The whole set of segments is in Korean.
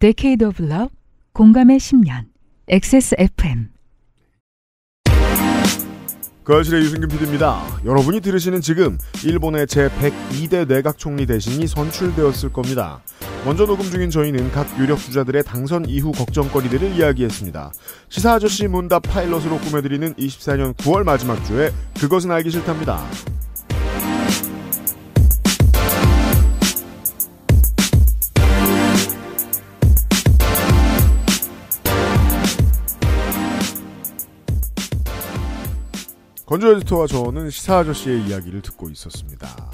Decade of Love, 공감의 10년, XSFM. 거실의 그 유승균 PD입니다. 여러분이 들으시는 지금 일본의 제102대 내각 총리 대신이 선출되었을 겁니다. 먼저 녹음 중인 저희는 각 유력 주자들의 당선 이후 걱정거리들을 이야기했습니다. 시사 아저씨 문답 파일럿으로 꾸며드리는 24년 9월 마지막 주에 그것은 알기 싫답니다. 건조 에디터와 저는 시사 아저씨의 이야기를 듣고 있었습니다.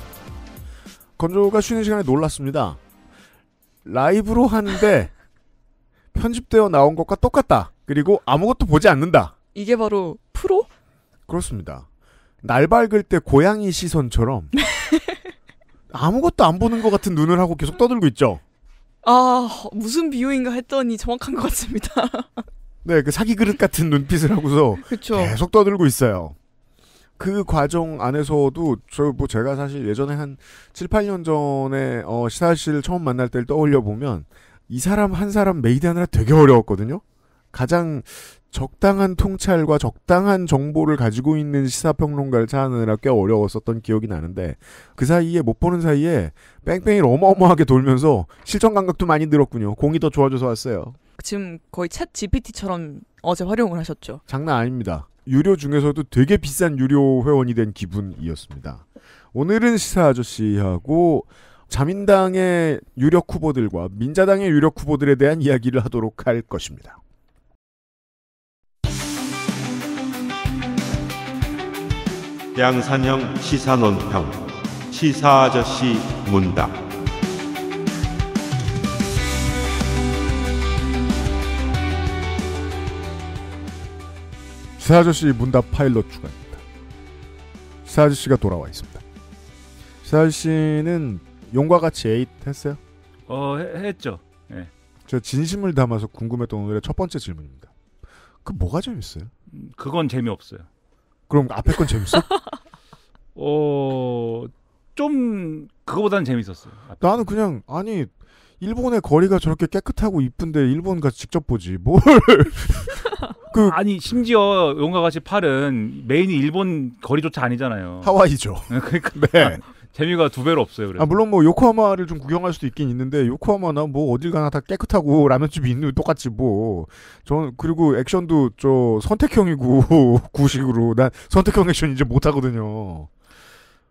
건조가 쉬는 시간에 놀랐습니다. 라이브로 하는데 편집되어 나온 것과 똑같다. 그리고 아무것도 보지 않는다. 이게 바로 프로? 그렇습니다. 날 밝을 때 고양이 시선처럼 아무것도 안 보는 것 같은 눈을 하고 계속 떠들고 있죠. 아 무슨 비유인가 했더니 정확한 것 같습니다. 네, 그 사기 그릇 같은 눈빛을 하고서 그쵸. 계속 떠들고 있어요. 그 과정 안에서도 저 뭐 제가 사실 예전에 한 7, 8년 전에 어 시사 씨를 처음 만날 때를 떠올려 보면 이 사람 한 사람 메이드하느라 되게 어려웠거든요. 가장 적당한 통찰과 적당한 정보를 가지고 있는 시사평론가를 찾느라 꽤 어려웠었던 기억이 나는데 그 사이에 못 보는 사이에 뺑뺑이를 어마어마하게 돌면서 실전 감각도 많이 늘었군요. 공이 더 좋아져서 왔어요. 지금 거의 챗 GPT처럼 어제 활용을 하셨죠. 장난 아닙니다. 유료 중에서도 되게 비싼 유료 회원이 된 기분이었습니다. 오늘은 시사 아저씨하고 자민당의 유력 후보들과 민자당의 유력 후보들에 대한 이야기를 하도록 할 것입니다. 양산형 시사논평 시사 아저씨 문답 세 아저씨 문답 파일럿 주간입니다. 새 아저씨가 돌아와 있습니다. 새 아저씨는 용과 같이 에잇 했어요? 어, 해, 했죠. 예. 저 진심을 담아서 궁금했던 오늘의 첫 번째 질문입니다. 그 뭐가 재밌어요? 음, 그건 재미없어요. 그럼 앞에 건 재밌어? 어, 좀 그거보다는 재밌었어요. 앞에. 나는 그냥 아니 일본의 거리가 저렇게 깨끗하고 이쁜데 일본 가서 직접 보지 뭘 그 아니 심지어 용과 같이 팔은 메인이 일본 거리조차 아니잖아요. 하와이죠. 네, 그러니까 네. 아, 재미가 두 배로 없어요. 그래서. 아 물론 뭐 요코하마를 좀 구경할 수도 있긴 있는데 요코하마나 뭐 어딜 가나 다 깨끗하고 라면집이 있는 똑같이 뭐전 그리고 액션도 저 선택형이고 구식으로 난 선택형 액션 이제 못 하거든요.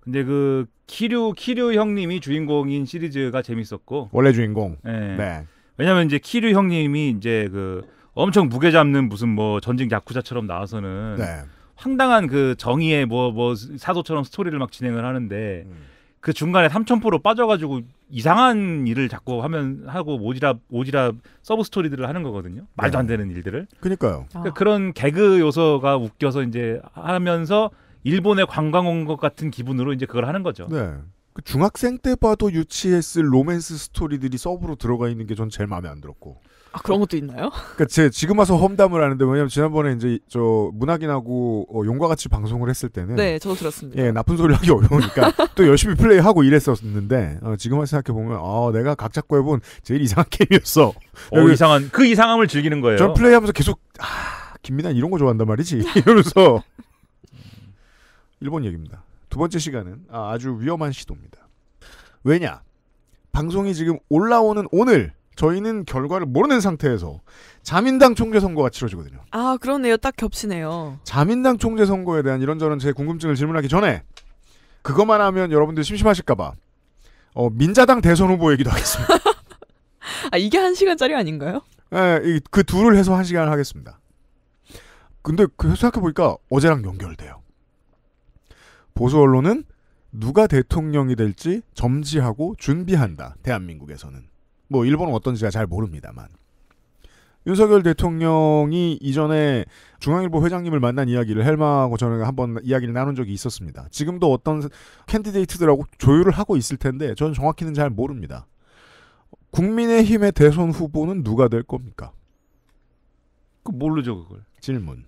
근데 그 키류 키류 형님이 주인공인 시리즈가 재밌었고 원래 주인공. 네. 네. 왜냐면 이제 키류 형님이 이제 그 엄청 무게 잡는 무슨 뭐 전직 야쿠자처럼 나와서는 네. 황당한 그 정의의 뭐뭐 뭐 사도처럼 스토리를 막 진행을 하는데 음. 그 중간에 삼천포로 빠져가지고 이상한 일을 자꾸 하면 하고 오지랖 오지랖 서브 스토리들을 하는 거거든요. 말도 안 네. 되는 일들을. 그니까요. 아. 그러니까 아. 그런 개그 요소가 웃겨서 이제 하면서 일본의 관광 온 것 같은 기분으로 이제 그걸 하는 거죠. 네. 그 중학생 때 봐도 유치했을 로맨스 스토리들이 서브로 들어가 있는 게 전 제일 마음에 안 들었고. 아, 그런 것도 있나요? 그니까제 지금 와서 험담을 하는데 왜냐면 지난번에 이제 저 문학인하고 어, 용과 같이 방송을 했을 때는 네, 저도 들었습니다. 예, 나쁜 소리 하기 어려우니까 또 열심히 플레이하고 이랬었는데 어, 지금 와서 생각해 보면 아, 내가 각 잡고 해본 제일 이상한 게임이었어. 어, 이상한 그 이상함을 즐기는 거예요. 전 플레이하면서 계속 아, 김민환 이런 거 좋아한단 말이지 이러면서 일본 얘기입니다. 두 번째 시간은 아, 아주 위험한 시도입니다. 왜냐? 방송이 지금 올라오는 오늘 저희는 결과를 모르는 상태에서 자민당 총재 선거가 치러지거든요. 아 그러네요. 딱 겹치네요. 자민당 총재 선거에 대한 이런저런 제 궁금증을 질문하기 전에 그것만 하면 여러분들 심심하실까봐 어, 민자당 대선 후보 얘기도 하겠습니다. 아 이게 한 시간짜리 아닌가요? 네, 그 둘을 해서 한 시간 하겠습니다. 근데 그 생각해 보니까 어제랑 연결돼요. 보수 언론은 누가 대통령이 될지 점지하고 준비한다. 대한민국에서는 뭐 일본은 어떤지가 잘 모릅니다만 윤석열 대통령이 이전에 중앙일보 회장님을 만난 이야기를 헬마하고 저는 한번 이야기를 나눈 적이 있었습니다. 지금도 어떤 캔디데이트들하고 조율을 하고 있을 텐데 저는 정확히는 잘 모릅니다. 국민의힘의 대선 후보는 누가 될 겁니까? 그 모르죠 그걸. 질문.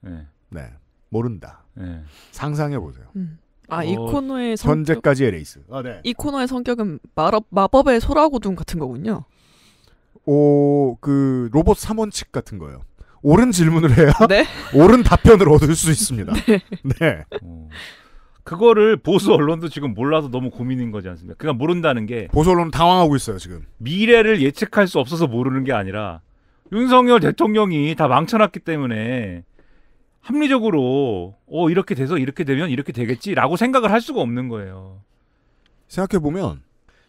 네. 네. 모른다. 네. 상상해 보세요. 음. 아, 이 어, 코너의 성격. 현재까지의 레이스. 아, 네. 이 코너의 성격은 마법, 마법의 소라고둥 같은 거군요. 오, 그, 로봇 삼원칙 같은 거예요. 옳은 질문을 해야 네? 옳은 답변을 얻을 수 있습니다. 네. 네. 어. 그거를 보수 언론도 지금 몰라서 너무 고민인 거지 않습니까? 그러 그러니까 모른다는 게 보수 언론 당황하고 있어요 지금. 미래를 예측할 수 없어서 모르는 게 아니라 윤석열 대통령이 다 망쳐놨기 때문에 합리적으로 어 이렇게 돼서 이렇게 되면 이렇게 되겠지라고 생각을 할 수가 없는 거예요. 생각해 보면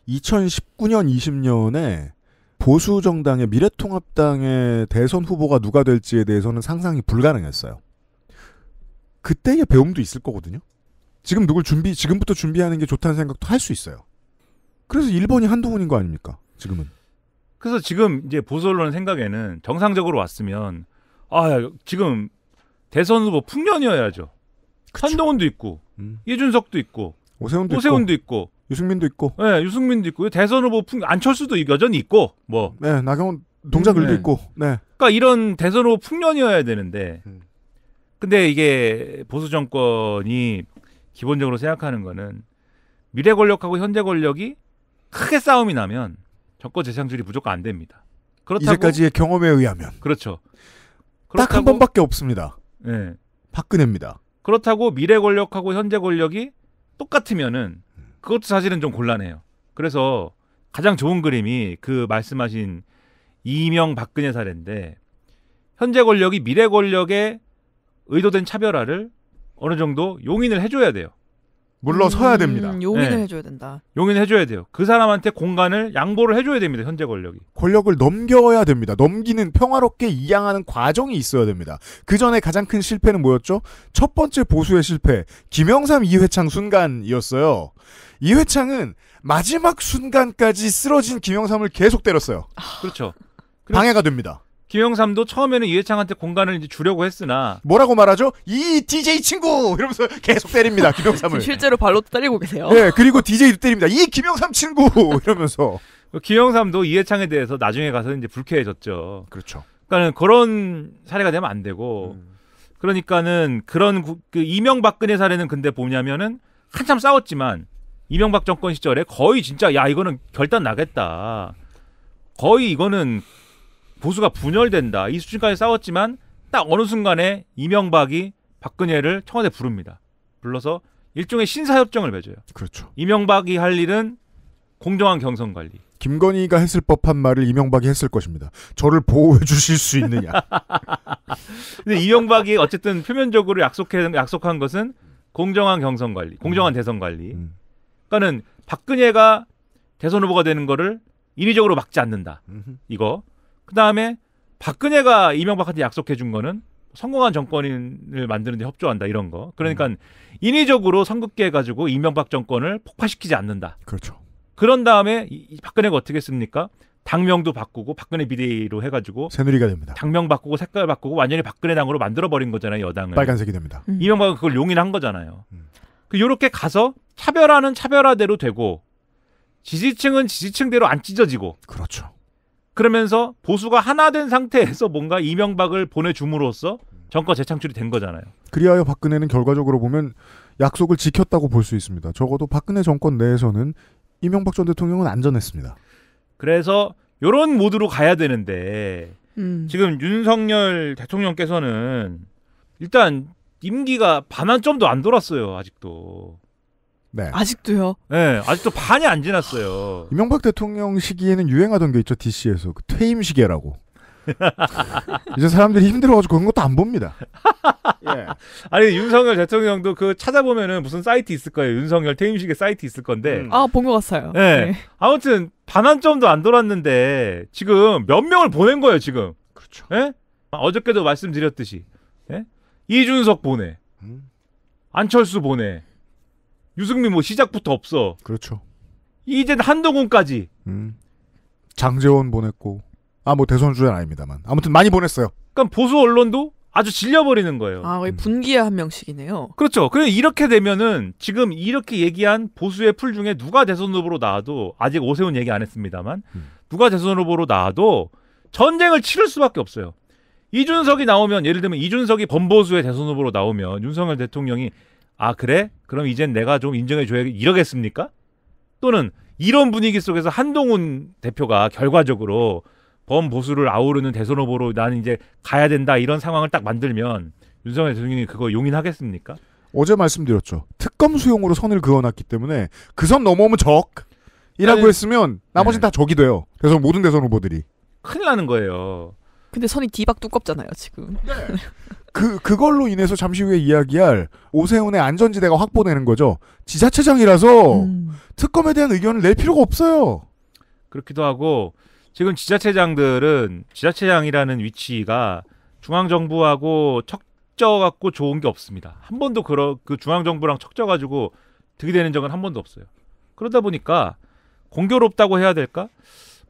2019년 20년에 보수 정당의 미래통합당의 대선 후보가 누가 될지에 대해서는 상상이 불가능했어요. 그때의 배움도 있을 거거든요. 지금 누굴 준비 지금부터 준비하는 게 좋다는 생각도 할 수 있어요. 그래서 1번이 한두분인 거 아닙니까? 지금은. 그래서 지금 이제 보수 언론 생각에는 정상적으로 왔으면 아 지금 대선 후보 뭐 풍년이어야죠. 그쵸. 한동훈도 있고 음. 이준석도 있고 오세훈도, 오세훈도 있고, 있고. 유승민도 있고. 네, 유승민도 있고 대선 후보 뭐 풍 안철수도 여전히 있고 뭐. 네, 나경원 동작을도 네. 있고. 네. 그러니까 이런 대선 후보 뭐 풍년이어야 되는데. 음. 근데 이게 보수 정권이 기본적으로 생각하는 거는 미래 권력하고 현재 권력이 크게 싸움이 나면 정권 재창출이 무조건 안 됩니다. 그렇다고 이제까지의 경험에 의하면 그렇죠. 딱 한 번밖에 없습니다. 네. 박근혜입니다. 그렇다고 미래 권력하고 현재 권력이 똑같으면은 음. 그것도 사실은 좀 곤란해요. 그래서 가장 좋은 그림이 그 말씀하신 이명 박근혜 사례인데 현재 권력이 미래 권력의 의도된 차별화를 어느 정도 용인을 해줘야 돼요. 물러서야 음, 됩니다. 용인을 네. 해줘야 된다. 용인을 해줘야 돼요. 그 사람한테 공간을 양보를 해줘야 됩니다. 현재 권력이. 권력을 넘겨야 됩니다. 넘기는 평화롭게 이양하는 과정이 있어야 됩니다. 그 전에 가장 큰 실패는 뭐였죠? 첫 번째 보수의 실패. 김영삼 이회창 순간이었어요. 이회창은 마지막 순간까지 쓰러진 김영삼을 계속 때렸어요. 그렇죠. 방해가 됩니다. 김영삼도 처음에는 이해창한테 공간을 이제 주려고 했으나 뭐라고 말하죠? 이 DJ 친구 이러면서 계속 때립니다. 김영삼을 실제로 발로도 때리고 계세요. 네, 그리고 DJ도 때립니다. 이 김영삼 친구 이러면서 그 김영삼도 이해창에 대해서 나중에 가서 이제 불쾌해졌죠. 그렇죠. 그러니까는 그런 사례가 되면 안 되고 음. 그러니까는 그런 구, 그 이명박근혜 사례는 근데 보냐면은 한참 싸웠지만 이명박 정권 시절에 거의 진짜 야 이거는 결단 나겠다. 거의 이거는 보수가 분열된다 이 수준까지 싸웠지만 딱 어느 순간에 이명박이 박근혜를 청와대 부릅니다. 불러서 일종의 신사협정을 맺어요. 그렇죠. 이명박이 할 일은 공정한 경선 관리. 김건희가 했을 법한 말을 이명박이 했을 것입니다. 저를 보호해 주실 수 있느냐. 근데 이명박이 어쨌든 표면적으로 약속해, 약속한 것은 공정한 경선 관리, 공정한 음. 대선 관리. 음. 그러니까는 박근혜가 대선 후보가 되는 거를 인위적으로 막지 않는다. 음흠. 이거. 그 다음에 박근혜가 이명박한테 약속해 준 거는 성공한 정권을 만드는데 협조한다 이런 거. 그러니까 음. 인위적으로 선긋게 해가지고 이명박 정권을 폭파시키지 않는다. 그렇죠. 그런 다음에 이, 박근혜가 어떻게 했습니까 당명도 바꾸고 박근혜 비대위로 해가지고 새누리가 됩니다. 당명 바꾸고 색깔 바꾸고 완전히 박근혜 당으로 만들어 버린 거잖아요 여당을. 빨간색이 됩니다. 음. 이명박은 그걸 용인한 거잖아요. 음. 그 요렇게 가서 차별화는 차별화대로 되고 지지층은 지지층대로 안 찢어지고. 그렇죠. 그러면서 보수가 하나 된 상태에서 뭔가 이명박을 보내줌으로써 정권 재창출이 된 거잖아요. 그리하여 박근혜는 결과적으로 보면 약속을 지켰다고 볼 수 있습니다. 적어도 박근혜 정권 내에서는 이명박 전 대통령은 안전했습니다. 그래서 이런 모드로 가야 되는데 음. 지금 윤석열 대통령께서는 일단 임기가 반환 점도 안 돌았어요 아직도 네. 아직도요? 네, 아직도 반이 안 지났어요. 이명박 대통령 시기에는 유행하던 게 있죠, DC에서. 그 퇴임 시계라고. 이제 사람들이 힘들어가지고 그런 것도 안 봅니다. 예. 아니 윤석열 대통령도 그 찾아보면은 무슨 사이트 있을 거예요. 윤석열 퇴임식의 사이트 있을 건데. 음. 아본 것 같아요. 네. 네. 아무튼 반환 점도 안 돌았는데 지금 몇 명을 보낸 거예요 지금. 그렇죠. 예? 어저께도 말씀드렸듯이 예? 이준석 보내, 음. 안철수 보내, 유승민 뭐 시작부터 없어. 그렇죠. 이젠 한동훈까지. 음. 장재원 보냈고. 아, 뭐 대선 주자 아닙니다만. 아무튼 많이 보냈어요. 그러니까 보수 언론도 아주 질려버리는 거예요. 아, 거의 음. 분기에 한 명씩이네요. 그렇죠. 그냥 이렇게 되면은 지금 이렇게 얘기한 보수의 풀 중에 누가 대선 후보로 나와도 아직 오세훈 얘기 안 했습니다만 음. 누가 대선 후보로 나와도 전쟁을 치를 수밖에 없어요. 이준석이 나오면 예를 들면 이준석이 범보수의 대선 후보로 나오면 윤석열 대통령이 아 그래? 그럼 이젠 내가 좀 인정해줘야 이러겠습니까? 또는 이런 분위기 속에서 한동훈 대표가 결과적으로 범보수를 아우르는 대선 후보로 나는 이제 가야 된다 이런 상황을 딱 만들면 윤석열 대통령이 그거 용인하겠습니까? 어제 말씀드렸죠. 특검 수용으로 선을 그어놨기 때문에 그 선 넘어오면 적이라고 아니, 했으면 나머지 네. 다 적이 돼요. 그래서 모든 대선 후보들이 큰일 나는 거예요. 근데 선이 뒤박 두껍잖아요 지금. 네. 그, 그걸로 인해서 잠시 후에 이야기할 오세훈의 안전지대가 확보되는 거죠. 지자체장이라서 음. 특검에 대한 의견을 낼 필요가 없어요. 그렇기도 하고, 지금 지자체장들은 지자체장이라는 위치가 중앙정부하고 척져갖고 좋은 게 없습니다. 한 번도 그러, 그 중앙정부랑 척져가지고 득이 되는 적은 한 번도 없어요. 그러다 보니까 공교롭다고 해야 될까?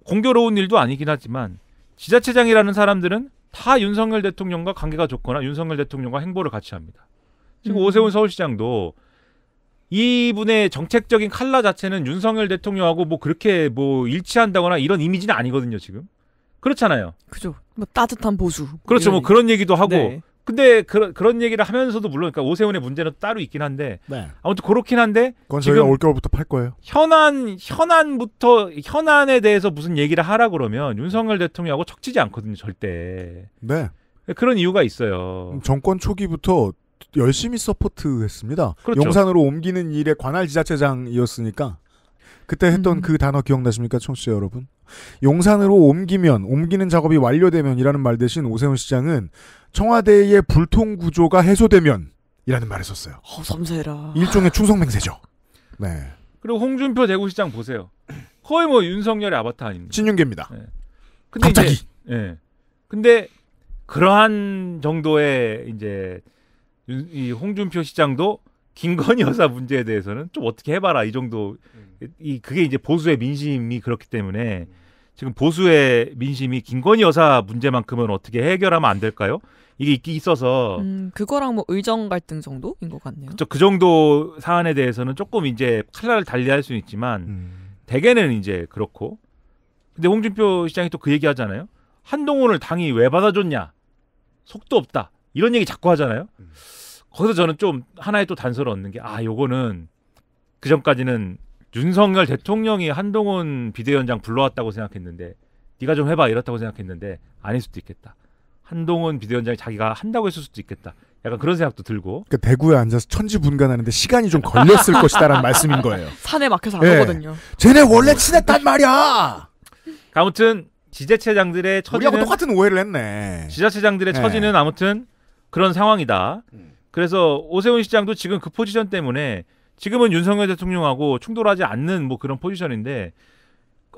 공교로운 일도 아니긴 하지만 지자체장이라는 사람들은 다 윤석열 대통령과 관계가 좋거나 윤석열 대통령과 행보를 같이 합니다. 지금 음. 오세훈 서울시장도 이분의 정책적인 칼라 자체는 윤석열 대통령하고 뭐 그렇게 뭐 일치한다거나 이런 이미지는 아니거든요, 지금. 그렇잖아요. 그죠. 뭐 따뜻한 보수. 그렇죠. 뭐 그런 얘기도 하고 네. 근데 그런 그런 얘기를 하면서도 물론 그러니까 오세훈의 문제는 따로 있긴 한데 네. 아무튼 그렇긴 한데 그건 저희가 올겨울부터 팔 거예요. 현안 현안부터 현안에 대해서 무슨 얘기를 하라 그러면 윤석열 대통령하고 척지지 않거든요 절대. 네. 그런 이유가 있어요. 정권 초기부터 열심히 서포트했습니다. 그렇죠. 용산으로 옮기는 일에 관할 지자체장이었으니까. 그때 했던 음. 그 단어 기억나십니까, 청취자 여러분? 용산으로 옮기면 옮기는 작업이 완료되면이라는 말 대신 오세훈 시장은 청와대의 불통 구조가 해소되면이라는 말을 썼어요. 어, 섬세라. 일종의 충성맹세죠. 네. 그리고 홍준표 대구시장 보세요. 거의 뭐 윤석열의 아바타 아닙니까? 신윤계입니다. 네. 근데 갑자기. 이제, 예. 네. 근데 그러한 정도의 이제 이 홍준표 시장도 김건희 여사 문제에 대해서는 좀 어떻게 해봐라 이 정도 이 그게 이제 보수의 민심이 그렇기 때문에 지금 보수의 민심이 김건희 여사 문제만큼은 어떻게 해결하면 안 될까요? 이게 있기 있어서 음, 그거랑 뭐 의정 갈등 정도인 것 같네요. 그쵸, 그 정도 사안에 대해서는 조금 이제 칼날을 달리할 수는 있지만 음. 대개는 이제 그렇고 근데 홍준표 시장이 또 그 얘기하잖아요. 한동훈을 당이 왜 받아줬냐 속도 없다 이런 얘기 자꾸 하잖아요. 음. 거기서 저는 좀 하나의 또 단서를 얻는 게 아 요거는 그 전까지는 윤석열 대통령이 한동훈 비대위원장 불러왔다고 생각했는데 네가 좀 해봐 이렇다고 생각했는데 아닐 수도 있겠다. 한동훈 비대위원장이 자기가 한다고 했을 수도 있겠다. 약간 그런 생각도 들고. 그러니까 대구에 앉아서 천지분간하는데 시간이 좀 걸렸을 것이다라는 말씀인 거예요. 산에 막혀서 안 네. 예. 오거든요. 쟤네 원래 친했단 말이야. 아무튼 지자체장들의 처지는 우리하고 똑같은 오해를 했네. 지자체장들의 네. 처지는 아무튼 그런 상황이다. 음. 그래서 오세훈 시장도 지금 그 포지션 때문에 지금은 윤석열 대통령하고 충돌하지 않는 뭐 그런 포지션인데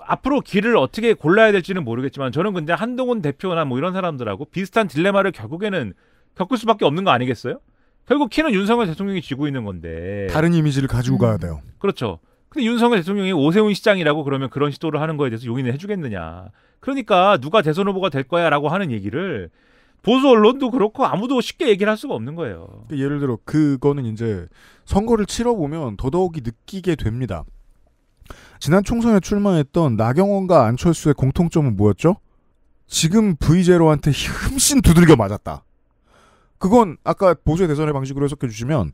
앞으로 길을 어떻게 골라야 될지는 모르겠지만 저는 근데 한동훈 대표나 뭐 이런 사람들하고 비슷한 딜레마를 결국에는 겪을 수밖에 없는 거 아니겠어요? 결국 키는 윤석열 대통령이 쥐고 있는 건데 다른 이미지를 가지고 음. 가야 돼요. 그렇죠. 근데 윤석열 대통령이 오세훈 시장이라고 그러면 그런 시도를 하는 거에 대해서 용인을 해주겠느냐. 그러니까 누가 대선 후보가 될 거야라고 하는 얘기를 보수 언론도 그렇고 아무도 쉽게 얘기를 할 수가 없는 거예요. 그러니까 예를 들어 그거는 이제 선거를 치러 보면 더더욱이 느끼게 됩니다. 지난 총선에 출마했던 나경원과 안철수의 공통점은 뭐였죠? 지금 V0한테 흠씬 두들겨 맞았다. 그건 아까 보수의 대선의 방식으로 해석해 주시면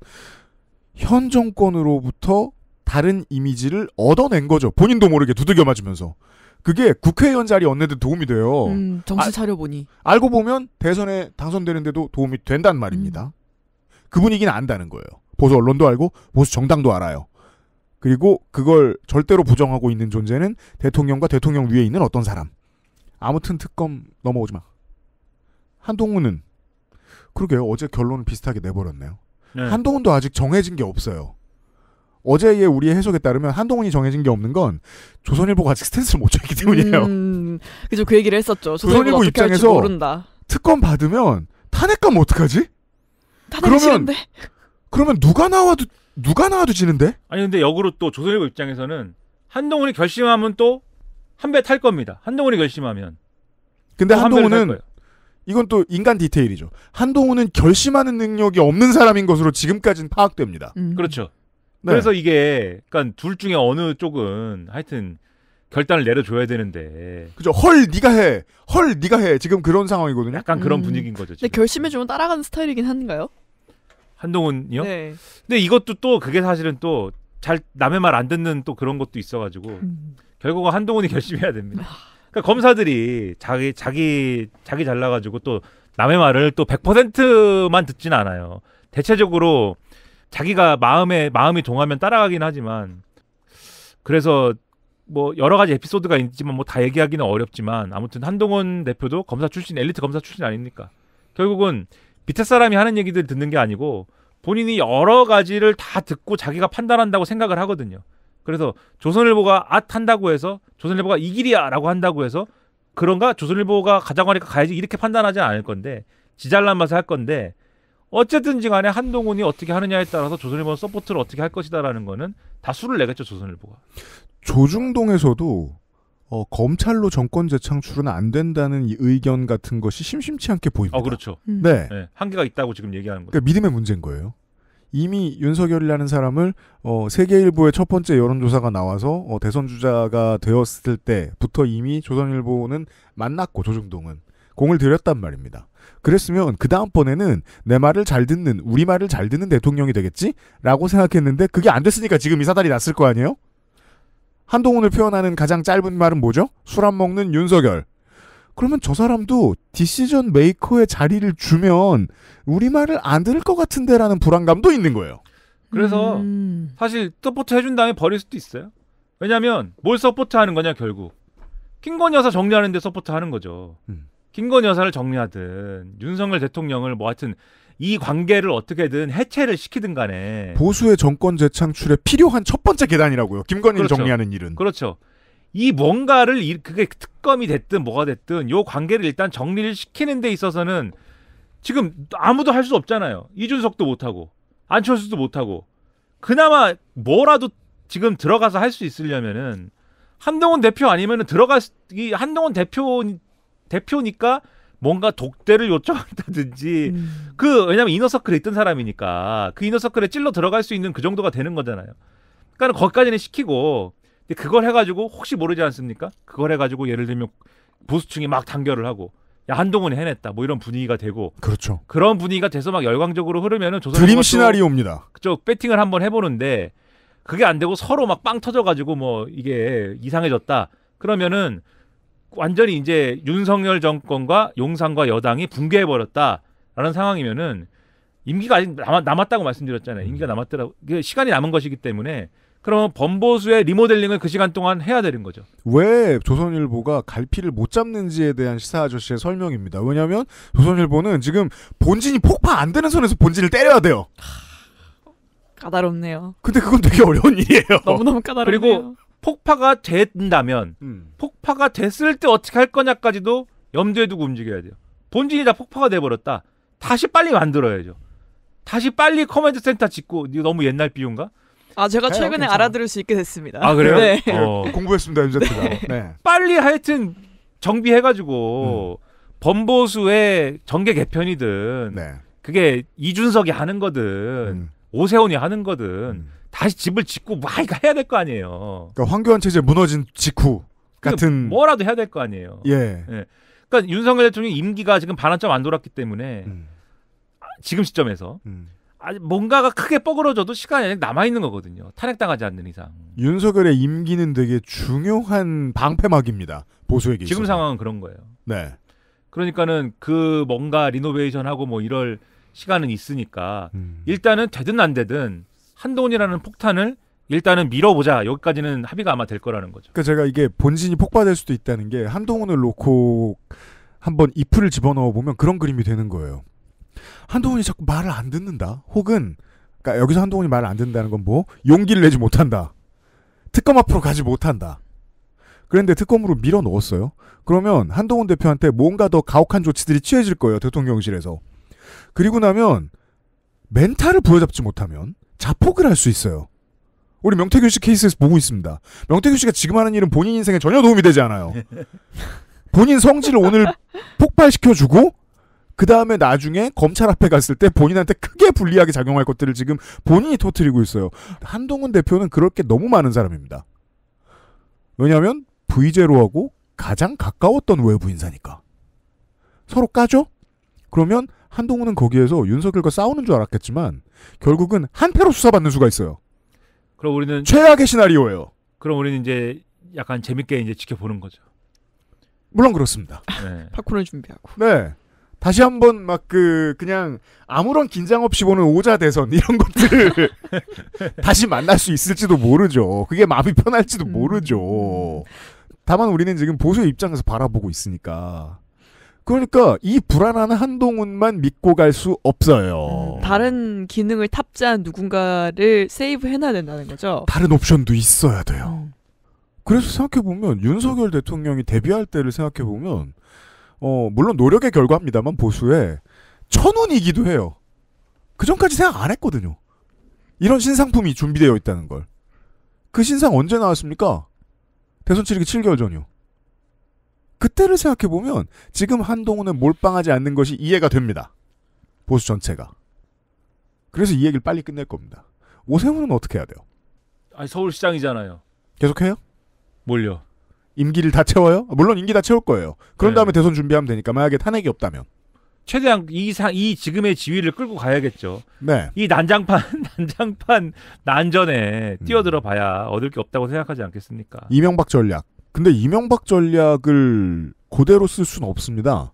현 정권으로부터 다른 이미지를 얻어낸 거죠. 본인도 모르게 두들겨 맞으면서. 그게 국회의원 자리 얻는 데 도움이 돼요. 음, 정신 아, 차려보니. 아, 알고 보면 대선에 당선되는데도 도움이 된단 말입니다. 음. 그 분위기는 안다는 거예요. 보수 언론도 알고 보수 정당도 알아요. 그리고 그걸 절대로 부정하고 있는 존재는 대통령과 대통령 위에 있는 어떤 사람. 아무튼 특검 넘어오지 마. 한동훈은 그러게요. 어제 결론은 비슷하게 내버렸네요. 네. 한동훈도 아직 정해진 게 없어요. 어제의 우리의 해석에 따르면 한동훈이 정해진 게 없는 건 조선일보가 아직 스탠스를 못 정했기 때문이에요. 음, 그죠. 그 얘기를 했었죠. 조선일보, 입장에서 특검 받으면 탄핵가 어떡하지? 그러면, 싫은데? 그러면 누가 나와도, 누가 나와도 지는데? 아니, 근데 역으로 또 조선일보 입장에서는 한동훈이 결심하면 또 한배 탈 겁니다. 한동훈이 결심하면. 근데 한동훈은 이건 또 인간 디테일이죠. 한동훈은 결심하는 능력이 없는 사람인 것으로 지금까지는 파악됩니다. 음. 그렇죠. 네. 그래서 이게 그러니까 둘 중에 어느 쪽은 하여튼 결단을 내려줘야 되는데. 그죠. 헐 네가 해. 헐 네가 해. 지금 그런 상황이거든요. 약간 그런 음. 분위기인 거죠. 지금. 근데 결심해 주면 따라가는 스타일이긴 한가요? 한동훈이요? 네. 근데 이것도 또 그게 사실은 또 잘 남의 말 안 듣는 또 그런 것도 있어가지고 음. 결국은 한동훈이 결심해야 됩니다. 아. 그러니까 검사들이 자기 자기 자기 잘나가지고 또 남의 말을 또 100%만 듣진 않아요. 대체적으로 자기가 마음에 마음이 동하면 따라가긴 하지만 그래서 뭐 여러 가지 에피소드가 있지만 뭐 다 얘기하기는 어렵지만 아무튼 한동훈 대표도 검사 출신 엘리트 검사 출신 아닙니까? 결국은 밑에 사람이 하는 얘기들 듣는 게 아니고 본인이 여러 가지를 다 듣고 자기가 판단한다고 생각을 하거든요. 그래서 조선일보가 앗 아, 한다고 해서 조선일보가 이 길이야라고 한다고 해서 그런가 조선일보가 가장 하니까 가야지 이렇게 판단하지 않을 건데 지잘난 맛을 할 건데 어쨌든지 간에 한동훈이 어떻게 하느냐에 따라서 조선일보 서포트를 어떻게 할 것이다라는 거는 다 수를 내겠죠 조선일보가. 조중동에서도 어, 검찰로 정권 재창출은 안 된다는 의견 같은 것이 심심치 않게 보입니다. 어, 그렇죠. 음. 네. 네. 한계가 있다고 지금 얘기하는 거예요 그러니까 믿음의 문제인 거예요. 이미 윤석열이라는 사람을 어, 세계일보의 첫 번째 여론조사가 나와서 어, 대선 주자가 되었을 때부터 이미 조선일보는 만났고 조중동은 공을 들였단 말입니다. 그랬으면 그 다음번에는 내 말을 잘 듣는 우리 말을 잘 듣는 대통령이 되겠지라고 생각했는데 그게 안 됐으니까 지금 이 사달이 났을 거 아니에요? 한동훈을 표현하는 가장 짧은 말은 뭐죠? 술안 먹는 윤석열. 그러면 저 사람도 디시전 메이커의 자리를 주면 우리 말을 안 들을 것 같은데라는 불안감도 있는 거예요. 그래서 음... 사실 서포트 해준 다음에 버릴 수도 있어요. 왜냐하면 뭘 서포트하는 거냐 결국 킹건 여사 정리하는데 서포트하는 거죠. 음. 김건희 여사를 정리하든 윤석열 대통령을 뭐 하여튼 이 관계를 어떻게든 해체를 시키든 간에 보수의 정권 재창출에 필요한 첫 번째 계단이라고요. 김건희를 그렇죠. 정리하는 일은. 그렇죠. 이 뭔가를 그게 특검이 됐든 뭐가 됐든 요 관계를 일단 정리를 시키는 데 있어서는 지금 아무도 할 수 없잖아요. 이준석도 못 하고 안철수도 못 하고 그나마 뭐라도 지금 들어가서 할 수 있으려면은 한동훈 대표 아니면은 들어가 이 한동훈 대표 대표니까 뭔가 독대를 요청한다든지 음. 그 왜냐면 이너서클에 있던 사람이니까 그 이너서클에 찔러 들어갈 수 있는 그 정도가 되는 거잖아요. 그러니까 거기까지는 시키고 근데 그걸 해가지고 혹시 모르지 않습니까? 그걸 해가지고 예를 들면 보수층이 막 단결을 하고 야 한동훈이 해냈다 뭐 이런 분위기가 되고 그렇죠. 그런 분위기가 돼서 막 열광적으로 흐르면은 조선 드림 시나리오입니다. 그쪽 배팅을 한번 해보는데 그게 안 되고 서로 막 빵 터져가지고 뭐 이게 이상해졌다 그러면은 완전히 이제 윤석열 정권과 용산과 여당이 붕괴해 버렸다라는 상황이면은 임기가 아직 남았, 다고 말씀드렸잖아요. 임기가 남았더라고 시간이 남은 것이기 때문에 그러면 범보수의 리모델링을 그 시간 동안 해야 되는 거죠. 왜 조선일보가 갈피를 못 잡는지에 대한 시사 아저씨의 설명입니다. 왜냐하면 조선일보는 지금 본진이 폭파 안 되는 선에서 본진을 때려야 돼요. 까다롭네요. 근데 그건 되게 어려운 일이에요. 너무너무 까다롭네요. 그리고 폭파가 된다면 음. 폭파가 됐을 때 어떻게 할 거냐까지도 염두에 두고 움직여야 돼요. 본진이 다 폭파가 돼버렸다. 다시 빨리 만들어야죠. 다시 빨리 커맨드 센터 짓고 이거 너무 옛날 비용가? 아 제가 네, 최근에 괜찮아. 알아들을 수 있게 됐습니다. 아 그래요? 네. 어. 네, 공부했습니다 MZ가. 네. 네. 빨리 하여튼 정비해가지고 음. 범보수의 정계 개편이든 네. 그게 이준석이 하는 거든 음. 오세훈이 하는 거든 음. 다시 집을 짓고 막 해야 될 거 아니에요. 그러니까 황교안 체제 무너진 직후 그러니까 같은 뭐라도 해야 될 거 아니에요. 예. 예. 그러니까 윤석열 대통령 임기가 지금 반환점 안 돌았기 때문에 음. 지금 시점에서 음. 아니 뭔가가 크게 뻐그러져도 시간이 아직 남아 있는 거거든요. 탄핵당하지 않는 이상. 윤석열의 임기는 되게 중요한 방패막입니다. 보수에게 지금 있어서. 상황은 그런 거예요. 네. 그러니까는 그 뭔가 리노베이션하고 뭐 이럴 시간은 있으니까 음. 일단은 되든 안 되든 한동훈이라는 폭탄을 일단은 밀어보자 여기까지는 합의가 아마 될 거라는 거죠. 그러니까 제가 이게 본진이 폭발될 수도 있다는 게 한동훈을 놓고 한번 이프를 집어넣어 보면 그런 그림이 되는 거예요. 한동훈이 자꾸 말을 안 듣는다. 혹은 그러니까 여기서 한동훈이 말을 안 듣는다는 건 뭐 용기를 내지 못한다. 특검 앞으로 가지 못한다. 그런데 특검으로 밀어 넣었어요. 그러면 한동훈 대표한테 뭔가 더 가혹한 조치들이 취해질 거예요. 대통령실에서. 그리고 나면 멘탈을 부여잡지 못하면 자폭을 할 수 있어요. 우리 명태균 씨 케이스에서 보고 있습니다. 명태균 씨가 지금 하는 일은 본인 인생에 전혀 도움이 되지 않아요. 본인 성질을 오늘 폭발시켜주고 그 다음에 나중에 검찰 앞에 갔을 때 본인한테 크게 불리하게 작용할 것들을 지금 본인이 터트리고 있어요. 한동훈 대표는 그럴 게 너무 많은 사람입니다. 왜냐하면 V제로하고 가장 가까웠던 외부 인사니까. 서로 까죠? 그러면 한동훈은 거기에서 윤석열과 싸우는 줄 알았겠지만 결국은 한 패로 수사받는 수가 있어요. 그럼 우리는 최악의 시나리오예요. 그럼 우리는 이제 약간 재밌게 이제 지켜보는 거죠. 물론 그렇습니다. 네. 팝콘을 준비하고. 네. 다시 한번 막 그 그냥 아무런 긴장 없이 보는 오자 대선 이런 것들 다시 만날 수 있을지도 모르죠. 그게 마음이 편할지도 음. 모르죠. 다만 우리는 지금 보수 입장에서 바라보고 있으니까 그러니까 이 불안한 한동훈만 믿고 갈 수 없어요. 음, 다른 기능을 탑재한 누군가를 세이브 해놔야 된다는 거죠. 다른 옵션도 있어야 돼요. 음. 그래서 생각해보면 윤석열 대통령이 데뷔할 때를 생각해보면 어 물론 노력의 결과입니다만 보수에 천운이기도 해요. 그 전까지 생각 안 했거든요. 이런 신상품이 준비되어 있다는 걸. 그 신상 언제 나왔습니까? 대선 치르기 7개월 전이요. 그때를 생각해보면 지금 한동훈은 몰빵하지 않는 것이 이해가 됩니다. 보수 전체가. 그래서 이 얘기를 빨리 끝낼 겁니다. 오세훈은 어떻게 해야 돼요? 아니 서울시장이잖아요. 계속해요? 몰려. 임기를 다 채워요? 물론 임기 다 채울 거예요. 그런 네. 다음에 대선 준비하면 되니까 만약에 탄핵이 없다면. 최대한 이, 상이 지금의 지위를 끌고 가야겠죠. 네. 이 난장판, 난장판, 난전에 음. 뛰어들어 봐야 얻을 게 없다고 생각하지 않겠습니까? 이명박 전략. 근데 이명박 전략을 그대로 쓸 수는 없습니다.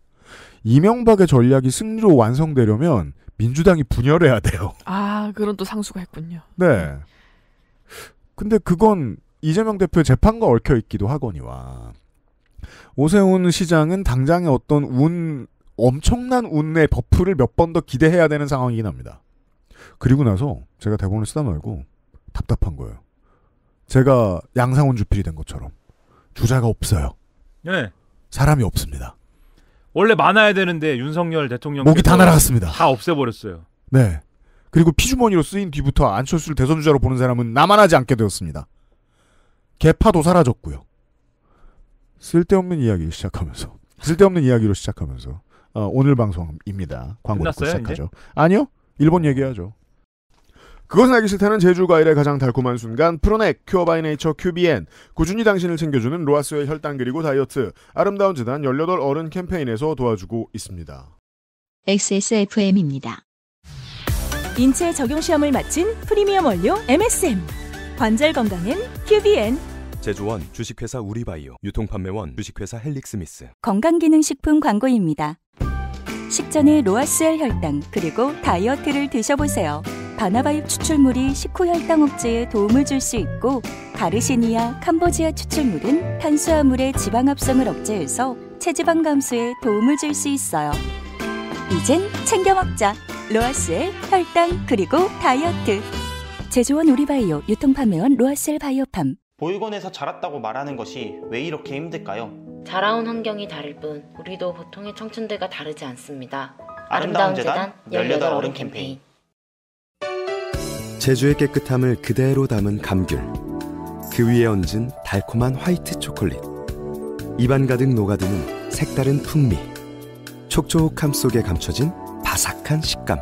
이명박의 전략이 승리로 완성되려면 민주당이 분열해야 돼요. 아, 그런 또 상수가 했군요. 네. 근데 그건 이재명 대표의 재판과 얽혀 있기도 하거니와 오세훈 시장은 당장의 어떤 운 엄청난 운의 버프를 몇 번 더 기대해야 되는 상황이긴 합니다. 그리고 나서 제가 대본을 쓰다 말고 답답한 거예요. 제가 양상훈 주필이 된 것처럼 주자가 없어요. 네. 사람이 없습니다. 원래 많아야 되는데 윤석열 대통령 목이 다 날아갔습니다. 다 없애버렸어요. 네. 그리고 피주머니로 쓰인 뒤부터 안철수를 대선 주자로 보는 사람은 나만 하지 않게 되었습니다. 개파도 사라졌고요. 쓸데없는 이야기를 시작하면서 쓸데없는 이야기로 시작하면서 어, 오늘 방송입니다. 광고 끝났어요, 듣고 시작하죠. 이제? 아니요. 일본 얘기하죠. 그것은 알기 싫다는 제주 과일의 가장 달콤한 순간 프로넥 큐어 바이 네이처 큐비엔 꾸준히 당신을 챙겨주는 로아스의 혈당 그리고 다이어트 아름다운 재단 18 어른 캠페인에서 도와주고 있습니다. XSFM입니다. 인체 적용 시험을 마친 프리미엄 원료 MSM 관절 건강엔 큐비엔 제조원 주식회사 우리바이오 유통판매원 주식회사 헬릭스미스 건강기능식품 광고입니다. 식전에 로아스엘 혈당 그리고 다이어트를 드셔보세요. 바나바잎 추출물이 식후 혈당 억제에 도움을 줄 수 있고 가르시니아 캄보지아 추출물은 탄수화물의 지방 합성을 억제해서 체지방 감소에 도움을 줄 수 있어요. 이젠 챙겨 먹자. 로아스엘 혈당 그리고 다이어트. 제조원 우리바이오 유통판매원 로아셀 바이오팜 보육원에서 자랐다고 말하는 것이 왜 이렇게 힘들까요? 자라온 환경이 다를 뿐 우리도 보통의 청춘들과 다르지 않습니다. 아름다운, 재단 18 어른 캠페인 제주의 깨끗함을 그대로 담은 감귤 그 위에 얹은 달콤한 화이트 초콜릿 입안 가득 녹아드는 색다른 풍미 촉촉함 속에 감춰진 바삭한 식감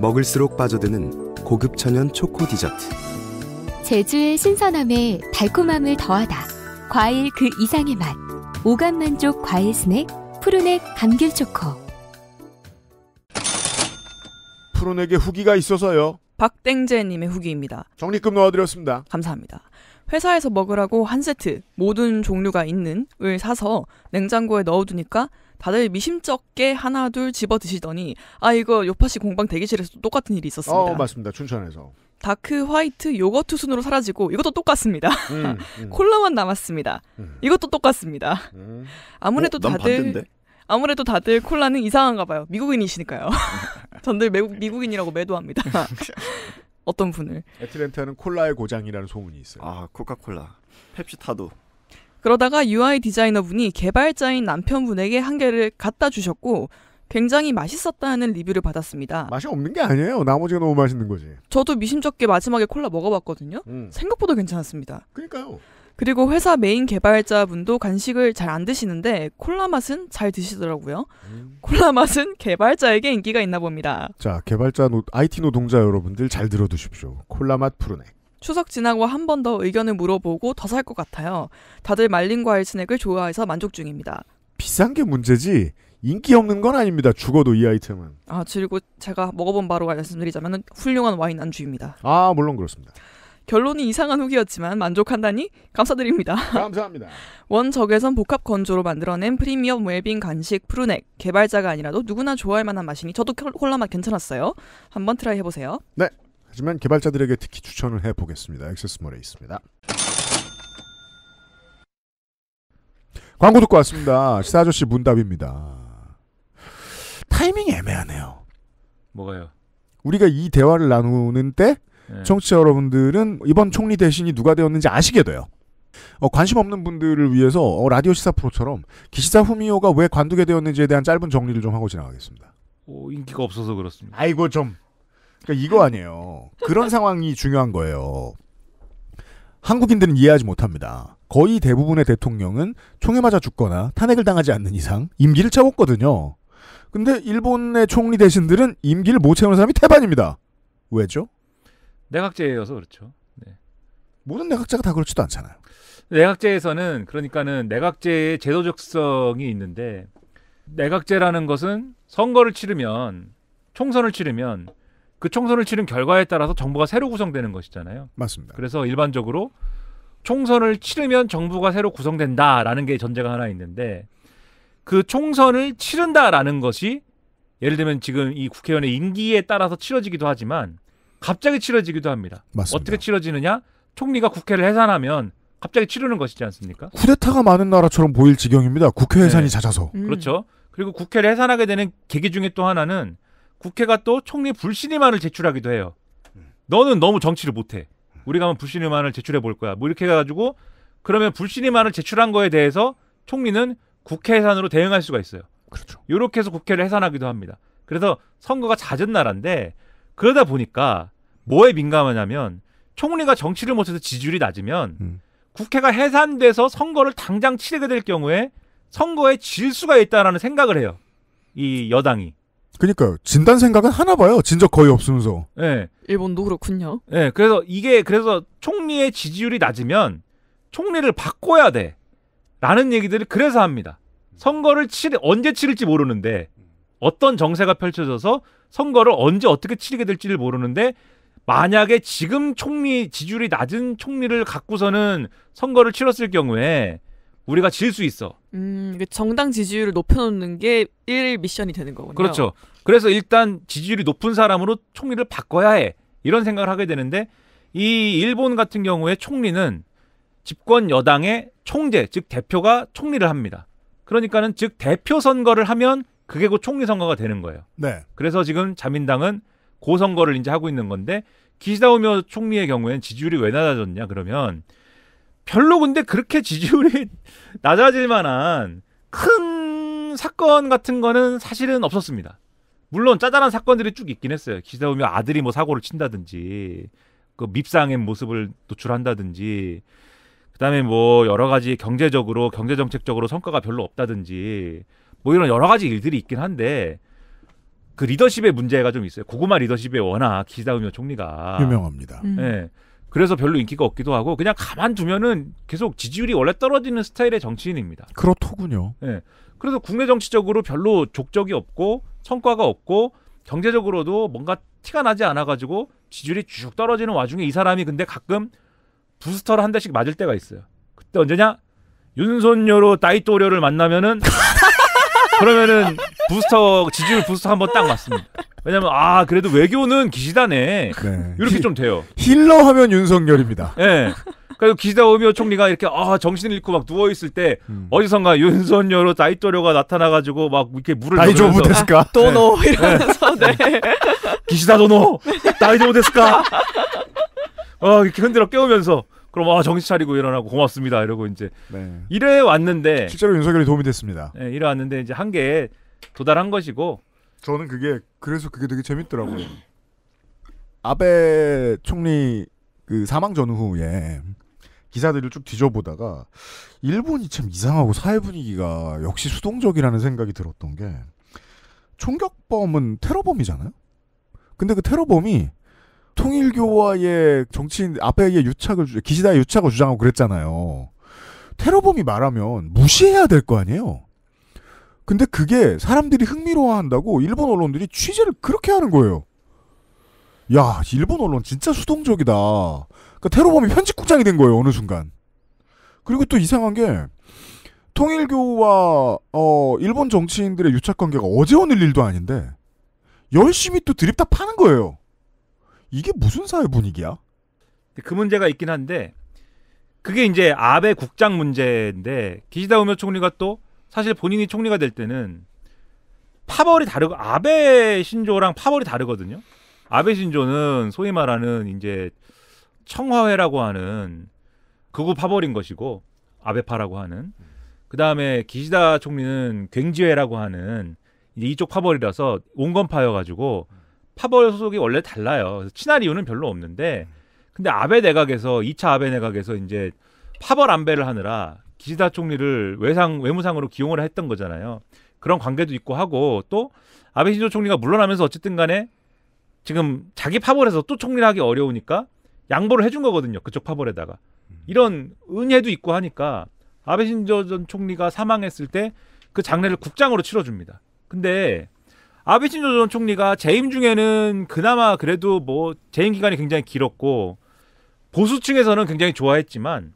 먹을수록 빠져드는 고급 천연 초코 디저트 제주의 신선함에 달콤함을 더하다 과일 그 이상의 맛 오감 만족 과일 스낵 푸르넥 감귤 초코. 푸르넥의 후기가 있어서요. 박땡제님의 후기입니다. 적립금 넣어드렸습니다. 감사합니다. 회사에서 먹으라고 한 세트 모든 종류가 있는 을 사서 냉장고에 넣어두니까 다들 미심쩍게 하나 둘 집어 드시더니 아 이거 요파시 공방 대기실에서 똑같은 일이 있었습니다. 어 맞습니다. 춘천에서. 다크 화이트 요거트 순으로 사라지고 이것도 똑같습니다. 음, 음. 콜라만 남았습니다. 음. 이것도 똑같습니다. 음. 아무래도 어, 다들 아무래도 다들 콜라는 이상한가 봐요. 미국인이시니까요. 전들 매국, 미국인이라고 매도합니다. 어떤 분을. 애틀랜타는 콜라의 고장이라는 소문이 있어요. 아, 코카콜라. 펩시타도. 그러다가 UI 디자이너분이 개발자인 남편분에게 한 개를 갖다 주셨고 굉장히 맛있었다는 리뷰를 받았습니다. 맛이 없는 게 아니에요. 나머지가 너무 맛있는 거지. 저도 미심쩍게 마지막에 콜라 먹어봤거든요. 음. 생각보다 괜찮았습니다. 그러니까요. 그리고 회사 메인 개발자분도 간식을 잘 안 드시는데 콜라 맛은 잘 드시더라고요. 음. 콜라 맛은 개발자에게 인기가 있나 봅니다. 자, 개발자 노, IT 노동자 여러분들 잘 들어두십시오. 콜라 맛 푸르네. 추석 지나고 한 번 더 의견을 물어보고 더 살 것 같아요. 다들 말린 과일 스낵을 좋아해서 만족 중입니다. 비싼 게 문제지 인기 없는 건 아닙니다. 죽어도 이 아이템은. 아 그리고 제가 먹어본 바로 말씀드리자면 훌륭한 와인 안주입니다. 아 물론 그렇습니다. 결론이 이상한 후기였지만 만족한다니 감사드립니다. 감사합니다. 원적외선 복합 건조로 만들어낸 프리미엄 웰빙 간식 프르넥 개발자가 아니라도 누구나 좋아할 만한 맛이니 저도 콜라 맛 괜찮았어요. 한번 트라이 해보세요. 네. 하지만 개발자들에게 특히 추천을 해보겠습니다. 액세스몰에 있습니다. 광고 듣고 왔습니다. 시사 아저씨 문답입니다. 타이밍이 애매하네요. 뭐가요? 우리가 이 대화를 나누는 때 네. 청취자 여러분들은 이번 총리 대신이 누가 되었는지 아시게 돼요. 어, 관심 없는 분들을 위해서 어, 라디오 시사 프로처럼 기시사 후미오가 왜 관두게 되었는지에 대한 짧은 정리를 좀 하고 지나가겠습니다. 오, 어, 인기가 없어서 그렇습니다. 아이고 좀. 그러니까 이거 아니에요. 그런 상황이 중요한 거예요. 한국인들은 이해하지 못합니다. 거의 대부분의 대통령은 총에 맞아 죽거나 탄핵을 당하지 않는 이상 임기를 채웠거든요. 근데 일본의 총리 대신들은 임기를 못 채우는 사람이 태반입니다. 왜죠? 내각제여서 그렇죠. 네. 모든 내각제가 다 그렇지도 않잖아요. 내각제에서는 그러니까는 내각제의 제도적성이 있는데 내각제라는 것은 선거를 치르면 총선을 치르면 그 총선을 치른 결과에 따라서 정부가 새로 구성되는 것이잖아요. 맞습니다. 그래서 일반적으로 총선을 치르면 정부가 새로 구성된다라는 게 전제가 하나 있는데 그 총선을 치른다라는 것이 예를 들면 지금 이 국회의원의 임기에 따라서 치러지기도 하지만 갑자기 치러지기도 합니다. 맞습니다. 어떻게 치러지느냐? 총리가 국회를 해산하면 갑자기 치르는 것이지 않습니까? 쿠데타가 많은 나라처럼 보일 지경입니다. 국회 해산이 네. 잦아서. 음. 그렇죠. 그리고 국회를 해산하게 되는 계기 중에 또 하나는 국회가 또 총리 불신임안을 제출하기도 해요. 너는 너무 정치를 못해. 우리가 한번 불신임안을 제출해 볼 거야. 뭐 이렇게 해가지고 그러면 불신임안을 제출한 거에 대해서 총리는 국회 해산으로 대응할 수가 있어요. 그렇죠. 이렇게 해서 국회를 해산하기도 합니다. 그래서 선거가 잦은 나라인데 그러다 보니까 뭐에 민감하냐면 총리가 정치를 못해서 지지율이 낮으면 음. 국회가 해산돼서 선거를 당장 치르게 될 경우에 선거에 질 수가 있다라는 생각을 해요. 이 여당이. 그러니까 진단 생각은 하나 봐요. 진적 거의 없으면서. 예. 네. 일본도 그렇군요. 예. 네, 그래서 이게 그래서 총리의 지지율이 낮으면 총리를 바꿔야 돼. 라는 얘기들을 그래서 합니다. 선거를 치르, 언제 치를지 모르는데 어떤 정세가 펼쳐져서 선거를 언제 어떻게 치르게 될지를 모르는데 만약에 지금 총리 지지율이 낮은 총리를 갖고서는 선거를 치렀을 경우에 우리가 질 수 있어. 음, 정당 지지율을 높여놓는 게1 미션이 되는 거군요. 그렇죠. 그래서 일단 지지율이 높은 사람으로 총리를 바꿔야 해. 이런 생각을 하게 되는데 이 일본 같은 경우에 총리는 집권 여당의 총재, 즉 대표가 총리를 합니다. 그러니까는 즉 대표 선거를 하면 그게 곧 총리 선거가 되는 거예요. 네. 그래서 지금 자민당은 고 선거를 이제 하고 있는 건데 기시다오미 총리의 경우에는 지지율이 왜 낮아졌냐 그러면 별로 근데 그렇게 지지율이 낮아질 만한 큰 사건 같은 거는 사실은 없었습니다. 물론 짜잘한 사건들이 쭉 있긴 했어요. 기시다오미 아들이 뭐 사고를 친다든지 그 밉상의 모습을 노출한다든지 그다음에 뭐 여러 가지 경제적으로 경제 정책적으로 성과가 별로 없다든지 뭐 이런 여러 가지 일들이 있긴 한데 그 리더십의 문제가 좀 있어요. 고구마 리더십에 워낙 기시다 음요 총리가 유명합니다. 음. 예. 그래서 별로 인기가 없기도 하고 그냥 가만 두면은 계속 지지율이 원래 떨어지는 스타일의 정치인입니다. 그렇더군요. 예. 그래서 국내 정치적으로 별로 족적이 없고 성과가 없고 경제적으로도 뭔가 티가 나지 않아 가지고 지지율이 쭉 떨어지는 와중에 이 사람이 근데 가끔 부스터를 한 대씩 맞을 때가 있어요. 그때 언제냐? 윤선열로 나이또려를 만나면은 그러면은 부스터 지지율 부스터 한 번 딱 맞습니다. 왜냐면 아 그래도 외교는 기시다네 네. 이렇게 히, 좀 돼요. 힐러 하면 윤석열입니다. 예. 네. 그러니까 그리고 기시다 오미오 총리가 이렇게 아 정신 을 잃고 막 누워 있을 때 음. 어디선가 윤선열로 다이토료가 나타나가지고 막 이렇게 물을 다이조부 데스까 도노 이러면서 네. 네. 기시다 도노 다이조부 데스까 어, 이렇게 흔들어 깨우면서 그럼 아 정신 차리고 일어나고 고맙습니다 이러고 이제 네. 이래 왔는데 실제로 윤석열이 도움이 됐습니다. 네, 이래 왔는데 이제 한계에 도달한 것이고 저는 그게 그래서 그게 되게 재밌더라고요. 아베 총리 그 사망 전후에 기사들을 쭉 뒤져보다가 일본이 참 이상하고 사회 분위기가 역시 수동적이라는 생각이 들었던 게 총격범은 테러범이잖아요. 근데 그 테러범이 통일교와의 정치인 앞에의 유착을 기시다의 유착을 주장하고 그랬잖아요. 테러범이 말하면 무시해야 될 거 아니에요. 근데 그게 사람들이 흥미로워한다고 일본 언론들이 취재를 그렇게 하는 거예요. 야, 일본 언론 진짜 수동적이다. 그러니까 테러범이 편집국장이 된 거예요, 어느 순간. 그리고 또 이상한 게 통일교와 어, 일본 정치인들의 유착 관계가 어제 오늘 일도 아닌데 열심히 또 드립다 파는 거예요. 이게 무슨 사회 분위기야? 그 문제가 있긴 한데 그게 이제 아베 국장 문제인데 기시다 우메 총리가 또 사실 본인이 총리가 될 때는 파벌이 다르고 아베 신조랑 파벌이 다르거든요. 아베 신조는 소위 말하는 이제 청화회라고 하는 극우 파벌인 것이고 아베파라고 하는 그 다음에 기시다 총리는 갱지회라고 하는 이제 이쪽 파벌이라서 온건파여가지고 파벌 소속이 원래 달라요. 친할 이유는 별로 없는데 근데 아베 내각에서 2차 아베 내각에서 이제 파벌 안배를 하느라 기시다 총리를 외상 외무상으로 기용을 했던 거잖아요. 그런 관계도 있고 하고 또 아베 신조 총리가 물러나면서 어쨌든 간에 지금 자기 파벌에서 또 총리를 하기 어려우니까 양보를 해준 거거든요. 그쪽 파벌에다가 이런 은혜도 있고 하니까 아베 신조 전 총리가 사망했을 때 그 장례를 국장으로 치러줍니다. 근데 아베신조전 총리가 재임 중에는 그나마 그래도 뭐 재임 기간이 굉장히 길었고 보수층에서는 굉장히 좋아했지만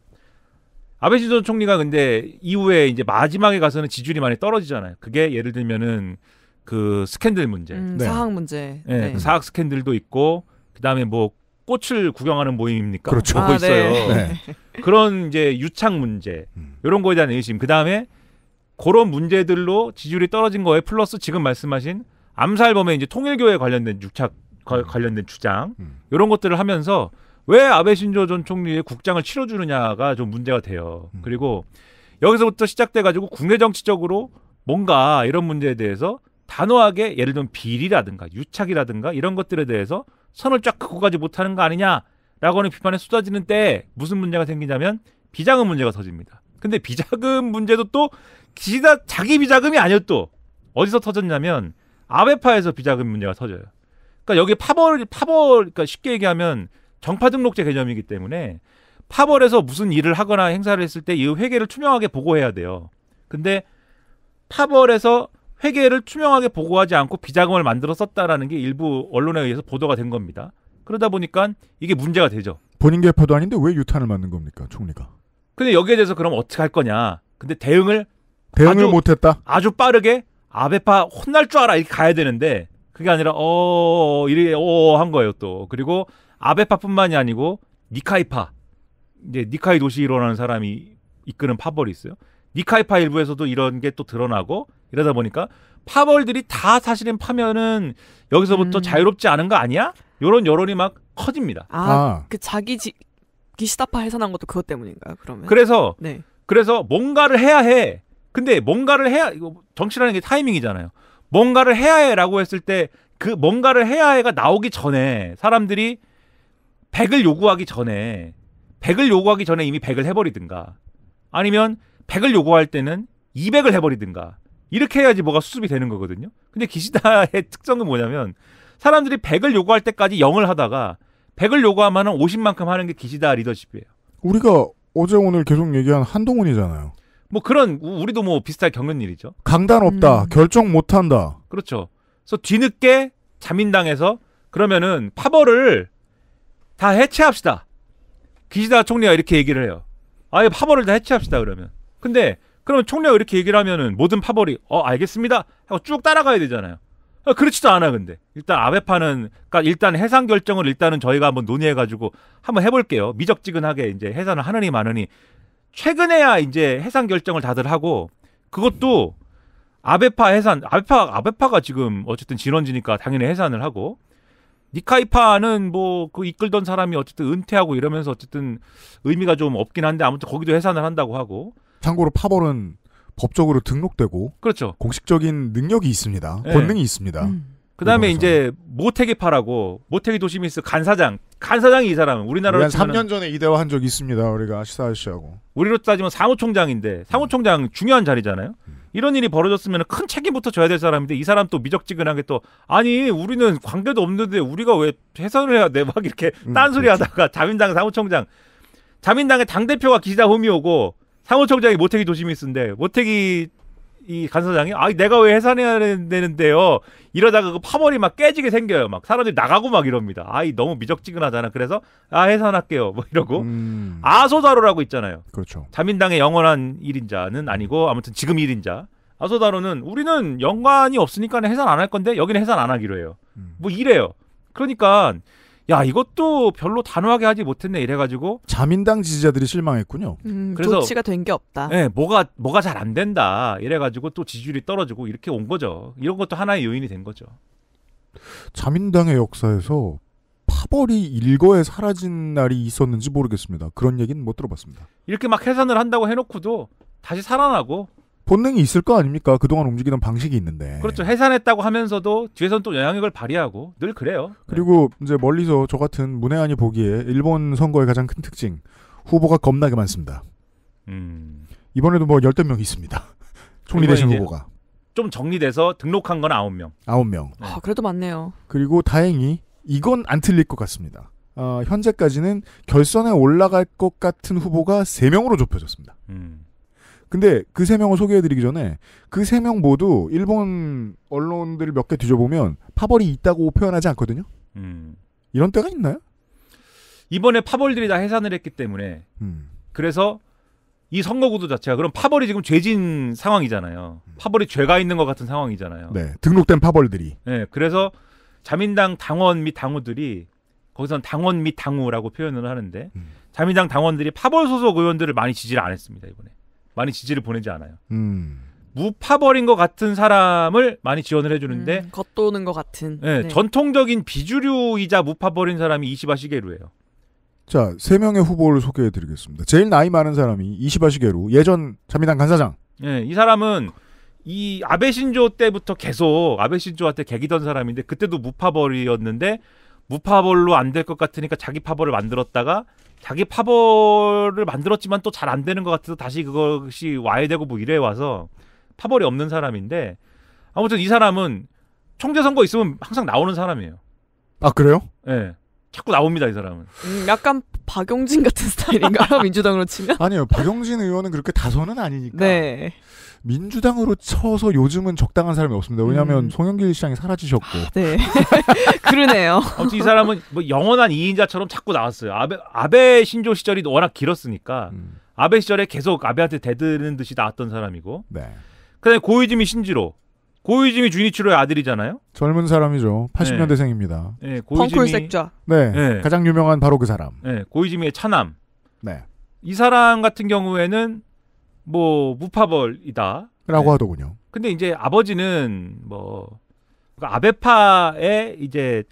아베신조 총리가 근데 이후에 이제 마지막에 가서는 지지율이 많이 떨어지잖아요. 그게 예를 들면은 그 스캔들 문제, 음, 네. 사학 문제, 네. 네. 그 사학 스캔들도 있고 그 다음에 뭐 꽃을 구경하는 모임입니까? 그렇죠. 아, 네. 있어요. 네. 그런 이제 유착 문제 음. 이런 거에 대한 의심. 그 다음에 그런 문제들로 지지율이 떨어진 거에 플러스 지금 말씀하신 암살범의 이제 통일교에 관련된 유착 음. 관련된 주장 음. 이런 것들을 하면서 왜 아베 신조 전 총리의 국장을 치러주느냐가 좀 문제가 돼요. 음. 그리고 여기서부터 시작돼 가지고 국내 정치적으로 뭔가 이런 문제에 대해서 단호하게 예를 들면 비리라든가 유착이라든가 이런 것들에 대해서 선을 쫙 긋고 가지 못하는 거 아니냐라고 하는 비판에 쏟아지는 때 무슨 문제가 생기냐면 비자금 문제가 터집니다. 근데 비자금 문제도 또 기시다 자기 비자금이 아니었 또 어디서 터졌냐면 아베파에서 비자금 문제가 터져요. 그러니까 여기 파벌 파벌 그러니까 쉽게 얘기하면 정파 등록제 개념이기 때문에 파벌에서 무슨 일을 하거나 행사를 했을 때 이 회계를 투명하게 보고해야 돼요. 근데 파벌에서 회계를 투명하게 보고하지 않고 비자금을 만들어 썼다라는 게 일부 언론에 의해서 보도가 된 겁니다. 그러다 보니까 이게 문제가 되죠. 본인 개파도 아닌데 왜 유탄을 맞는 겁니까, 총리가? 근데 여기에 대해서 그럼 어떻게 할 거냐? 근데 대응을 대응을 못했다. 아주 빠르게 아베파 혼날 줄 알아 이렇게 가야 되는데 그게 아니라 어 이래 어한 거예요 또 그리고 아베파뿐만이 아니고 니카이파 이제 니카이 도시일어나는 사람이 이끄는 파벌이 있어요. 니카이파 일부에서도 이런 게 또 드러나고 이러다 보니까 파벌들이 다 사실은 파면은 여기서부터 음. 자유롭지 않은 거 아니야? 요런 여론이 막 커집니다. 아, 아. 그 자기 지 기시다파 해산한 것도 그것 때문인가요? 그러면 그래서 네. 그래서 뭔가를 해야 해. 근데 뭔가를 해야 이거 정치라는 게 타이밍이잖아요. 뭔가를 해야 해라고 했을 때 그 뭔가를 해야 해가 나오기 전에 사람들이 백을 요구하기 전에 백을 요구하기 전에 이미 백을 해버리든가 아니면 백을 요구할 때는 2 0 0을 해버리든가 이렇게 해야지 뭐가 수습이 되는 거거든요. 근데 기시다의 특성은 뭐냐면 사람들이 백을 요구할 때까지 0을 하다가 백을 요구하면 5 0만큼 하는 게 기시다 리더십이에요. 우리가 어제 오늘 계속 얘기한 한동훈이잖아요. 뭐 그런 우리도 뭐 비슷하게 겪는 일이죠. 강단 없다. 음. 결정 못 한다. 그렇죠. 그래서 뒤늦게 자민당에서 그러면은 파벌을 다 해체합시다. 기시다 총리가 이렇게 얘기를 해요. 아예 파벌을 다 해체합시다 그러면. 근데 그러면 총리가 이렇게 얘기를 하면은 모든 파벌이 어 알겠습니다 하고 쭉 따라가야 되잖아요. 어, 그렇지도 않아 근데 일단 아베파는 그러니까 일단 해상 결정을 일단은 저희가 한번 논의해가지고 한번 해볼게요. 미적지근하게 이제 해산을 하느니 마느니 최근에야 이제 해산 결정을 다들 하고 그것도 아베파 해산 아베파 아베파가 지금 어쨌든 진원지니까 당연히 해산을 하고 니카이파는 뭐 그 이끌던 사람이 어쨌든 은퇴하고 이러면서 어쨌든 의미가 좀 없긴 한데 아무튼 거기도 해산을 한다고 하고 참고로 파벌은 법적으로 등록되고 그렇죠 공식적인 능력이 있습니다 네. 권능이 있습니다. 음. 그다음에 이제 모태기 파라고 모태기 도시미스 간사장 간사장이 이 사람은 우리나라로 우리 3년 전에 이 대화한 적 있습니다. 우리가 시사 아저씨하고 우리로 따지면 사무총장인데 음. 사무총장 음. 중요한 자리잖아요. 음. 이런 일이 벌어졌으면 큰 책임부터 져야 될 사람인데 이 사람 또 미적지근하게 또 아니 우리는 관계도 없는데 우리가 왜 해설을 해야 돼 막 이렇게 음, 딴소리하다가 그렇죠. 자민당 사무총장 자민당의 당 대표가 기자 호미오고 사무총장이 모태기 도시미스인데 모태기 이간 사장이 아 내가 왜 해산해야 되는데요 이러다가 그 파벌이 막 깨지게 생겨요 막 사람들이 나가고 막 이럽니다 아이 너무 미적지근하잖아 그래서 아 해산할게요 뭐 이러고 음... 아소다로라고 있잖아요 그렇죠 자민당의 영원한 일인자는 아니고 아무튼 지금 일인자 아소다로는 우리는 연관이 없으니까 해산 안 할 건데 여기는 해산 안 하기로 해요 음... 뭐 이래요 그러니까 야 이것도 별로 단호하게 하지 못했네 이래가지고 자민당 지지자들이 실망했군요. 음, 그래서 조치가 된 게 없다. 네, 뭐가 뭐가 잘 안 된다 이래가지고 또 지지율이 떨어지고 이렇게 온 거죠. 이런 것도 하나의 요인이 된 거죠. 자민당의 역사에서 파벌이 일거에 사라진 날이 있었는지 모르겠습니다. 그런 얘기는 못 들어봤습니다. 이렇게 막 해산을 한다고 해놓고도 다시 살아나고 본능이 있을 거 아닙니까? 그동안 움직이던 방식이 있는데. 그렇죠. 해산했다고 하면서도 뒤에서는또 영향력을 발휘하고 늘 그래요. 그리고 네. 이제 멀리서 저 같은 문외한이 보기에 일본 선거의 가장 큰 특징 후보가 겁나게 많습니다. 음. 이번에도 뭐 열댓 명 있습니다. 총리 대신 후보가. 좀 정리돼서 등록한 건 아홉 명. 아홉 명. 네. 아, 그래도 많네요. 그리고 다행히 이건 안 틀릴 것 같습니다. 어, 현재까지는 결선에 올라갈 것 같은 후보가 세명으로 좁혀졌습니다. 음. 근데 그 세 명을 소개해드리기 전에 그 세 명 모두 일본 언론들 몇 개 뒤져보면 파벌이 있다고 표현하지 않거든요. 음. 이런 때가 있나요? 이번에 파벌들이 다 해산을 했기 때문에 음. 그래서 이 선거구도 자체가 그럼 파벌이 지금 죄진 상황이잖아요. 파벌이 죄가 있는 것 같은 상황이잖아요. 네, 등록된 파벌들이. 네, 그래서 자민당 당원 및 당우들이 거기선 당원 및 당우라고 표현을 하는데 음. 자민당 당원들이 파벌 소속 의원들을 많이 지지를 안 했습니다 이번에. 많이 지지를 보내지 않아요. 음. 무파벌인 것 같은 사람을 많이 지원을 해주는데 음, 겉도는 것 같은 네, 네. 전통적인 비주류이자 무파벌인 사람이 이시바 시게루예요. 자, 세 명의 후보를 소개해 드리겠습니다. 제일 나이 많은 사람이 이시바 시게루, 예전 자민당 간사장. 네, 이 사람은 이 아베 신조 때부터 계속 아베 신조한테 개기던 사람인데 그때도 무파벌이었는데 무파벌로 안 될 것 같으니까 자기 파벌을 만들었다가 자기 파벌을 만들었지만 또 잘 안 되는 것 같아서 다시 그것이 와야되고뭐 이래 와서 파벌이 없는 사람인데 아무튼 이 사람은 총재 선거 있으면 항상 나오는 사람이에요. 아 그래요? 예. 네. 자꾸 나옵니다 이 사람은. 음, 약간 박용진 같은 스타일인가 민주당으로 치면? 아니요 박용진 의원은 그렇게 다소는 아니니까. 네. 민주당으로 쳐서 요즘은 적당한 사람이 없습니다. 왜냐하면 음. 송영길 시장이 사라지셨고. 아, 네. 그러네요. 아무이 사람은 뭐 영원한 2인자처럼 자꾸 나왔어요. 아베, 아베 신조 시절이 워낙 길었으니까 음. 아베 시절에 계속 아베한테 대드는 듯이 나왔던 사람이고. 네. 그다음에 고이즈미 신지로. 고이즈미 주니치로의 아들이잖아요. 젊은 사람이죠. 80년대생입니다. 네. 네, 고이즈미 색자. 네, 네. 가장 유명한 바로 그 사람. 네, 고이즈미의 차남. 네. 이 사람 같은 경우에는 뭐 무파벌이다. 라고 네. 하더군요. 근데 이제 아버지는 뭐 그 아베파의 이제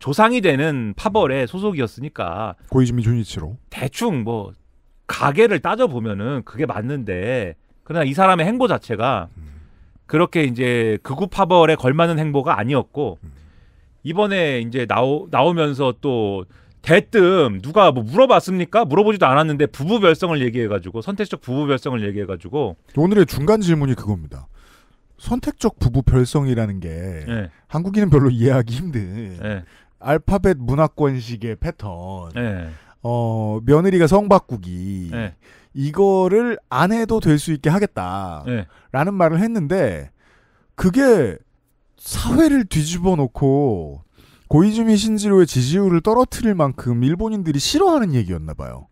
조상이 되는 파벌의 소속이었으니까 고이즈미 존이치로 대충 뭐 가게를 따져 보면은 그게 맞는데 그러나 이 사람의 행보 자체가 음. 그렇게 이제 극우 파벌에 걸맞는 행보가 아니었고 음. 이번에 이제 나오 나오면서 또 대뜸 누가 뭐 물어봤습니까? 물어보지도 않았는데 부부 별성을 얘기해가지고 선택적 부부 별성을 얘기해가지고 오늘의 중간 질문이 그겁니다. 선택적 부부 별성이라는 게 네. 한국인은 별로 이해하기 힘든 네. 알파벳 문화권식의 패턴. 네. 어 며느리가 성 바꾸기 이거를 안 해도 될 수 있게 하겠다라는 말을 했는데 그게 사회를 뒤집어 놓고 고이즈미 신지로의 지지율을 떨어뜨릴 만큼 일본인들이 싫어하는 얘기였나 봐요.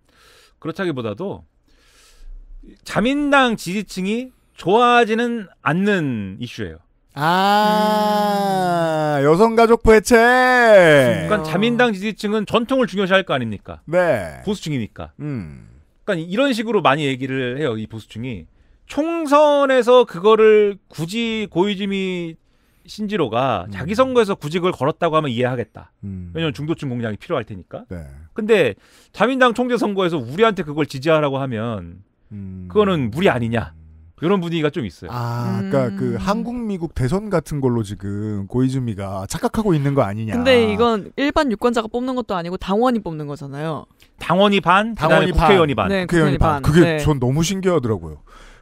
그렇다기보다도 자민당 지지층이 좋아하지는 않는 이슈예요. 아 음... 여성가족부 해체. 그러니까 어. 자민당 지지층은 전통을 중요시할 거 아닙니까? 네. 보수층이니까. 음. 그러니까 이런 식으로 많이 얘기를 해요. 이 보수층이 총선에서 그거를 굳이 고이즈미 신지로가 음. 자기 선거에서 구직을 걸었다고 하면 이해하겠다. 음. 왜냐면 중도층 공장이 필요할 테니까. 네. 근데 자민당 총재 선거에서 우리한테 그걸 지지하라고 하면 음. 그거는 무리 아니냐. 음. 이런 분위기가 좀 있어요. 아, 그러니까 음. 그 한국 미국 대선 같은 걸로 지금 고이즈미가 착각하고 있는 거 아니냐. 근데 이건 일반 유권자가 뽑는 것도 아니고 당원이 뽑는 거잖아요. 당원이 반, 당원이 반, 국회의원이 반. 네, 국회의원이 반. 반. 그게 네. 전 너무 신기하더라고요.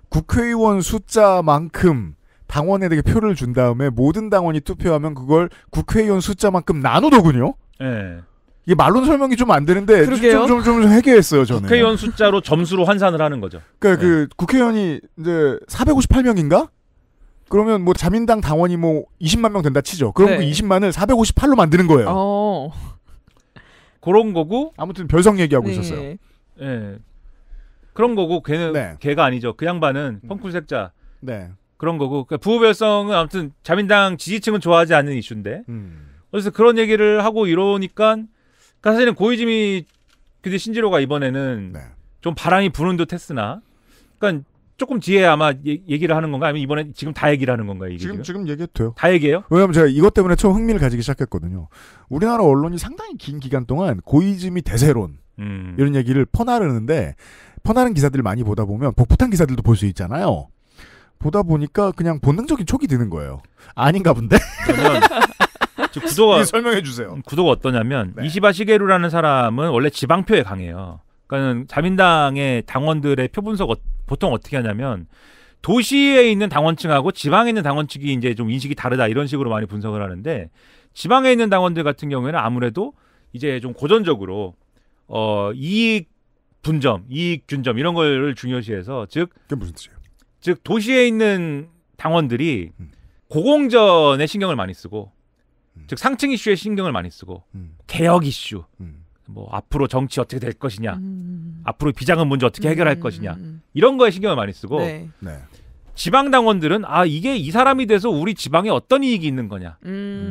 국회의원 숫자만큼 당원에게 표를 준 다음에 모든 당원이 투표하면 그걸 국회의원 숫자만큼 나누더군요. 네. 이게 말론 설명이 좀 안 되는데 좀좀 좀, 좀, 좀 해결했어요 저는. 국회의원 숫자로 점수로 환산을 하는 거죠. 그러니까 네. 그 예. 국회의원이 이제 458명인가? 그러면 뭐 자민당 당원이 뭐 20만 명 된다 치죠. 그럼 그 네. 그 20만을 458로 만드는 거예요. 어. 그런 거고 아무튼 별성 얘기하고 네. 있었어요. 예. 네. 그런 거고 걔는 네. 걔가 아니죠. 그 양반은 음. 펑쿨 색자. 네. 그런 거고 그러니까 부부별성은 아무튼 자민당 지지층은 좋아하지 않는 이슈인데 음. 그래서 그런 얘기를 하고 이러니까 그러니까 사실은 고이즈미 근데 신지로가 이번에는 네. 좀 바람이 부는 듯했으나 그러니까 조금 뒤에 아마 얘, 기를 하는 건가 아니면 이번에 지금 다 얘기를 하는 건가요? 지금 지금 얘기해도 돼요. 다 얘기해요? 왜냐면 하 제가 이것 때문에 처음 흥미를 가지기 시작했거든요. 우리나라 언론이 상당히 긴 기간 동안 고이즈미 대세론 음. 이런 얘기를 퍼나르는데 퍼나른 기사들을 많이 보다 보면 복붙한 기사들도 볼 수 있잖아요. 보다 보니까 그냥 본능적인 촉이 드는 거예요. 아닌가 본데? 그러면 구도가 설명해 주세요. 음, 구도가 어떠냐면 네. 이시바 시게루라는 사람은 원래 지방표에 강해요. 그러니까 자민당의 당원들의 표 분석 어, 보통 어떻게 하냐면 도시에 있는 당원층하고 지방에 있는 당원층이 이제 좀 인식이 다르다 이런 식으로 많이 분석을 하는데 지방에 있는 당원들 같은 경우에는 아무래도 이제 좀 고전적으로 어 이익 분점, 이익 균점 이런 걸 중요시해서 즉 그게 무슨 뜻이에요? 즉 도시에 있는 당원들이 음. 고공전에 신경을 많이 쓰고 음. 즉 상층 이슈에 신경을 많이 쓰고 음. 개혁 이슈 음. 뭐 앞으로 정치 어떻게 될 것이냐 앞으로 비장은 문제 어떻게 해결할 것이냐 이런 거에 신경을 많이 쓰고 네. 네. 지방 당원들은 아 이게 이 사람이 돼서 우리 지방에 어떤 이익이 있는 거냐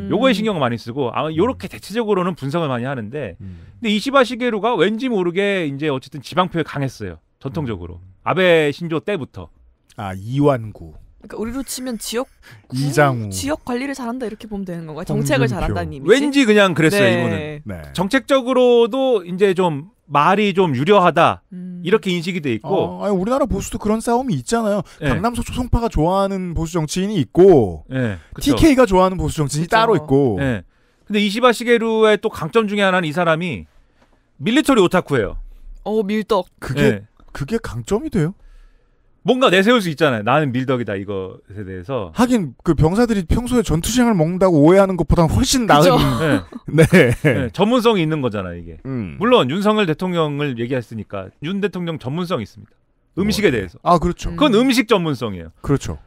요거에 신경을 많이 쓰고 아마 요렇게 대체적으로는 분석을 많이 하는데 근데 이시바 시게루가 왠지 모르게 이제 어쨌든 지방표에 강했어요 전통적으로 아베 신조 때부터 아 이완구. 그러니까 우리로 치면 지역 이장우 지역 관리를 잘한다 이렇게 보면 되는 건가? 정책을 잘한다는 이미지. 왠지 그냥 그랬어요 네. 이분은. 네. 정책적으로도 이제 좀 말이 좀 유려하다 음. 이렇게 인식이 돼 있고. 아, 아니, 우리나라 보수도 그런 싸움이 있잖아요. 네. 강남소 초성파가 좋아하는 보수 정치인이 있고, 네, TK가 좋아하는 보수 정치인이 그쵸. 따로 있고. 네. 근데 이시바 시게루의 또 강점 중에 하나는 이 사람이 밀리터리 오타쿠예요. 어 밀떡. 그게 네. 그게 강점이 돼요? 뭔가 내세울 수 있잖아요. 나는 밀덕이다 이것에 대해서. 하긴 그 병사들이 평소에 전투식을 먹는다고 오해하는 것보다 훨씬 나은. 네. 네. 네. 전문성이 있는 거잖아 이게. 음. 물론 윤석열 대통령을 얘기했으니까 윤 대통령 전문성이 있습니다. 음식에 어. 대해서. 아 그렇죠. 그건 음식 전문성이에요. 그렇죠.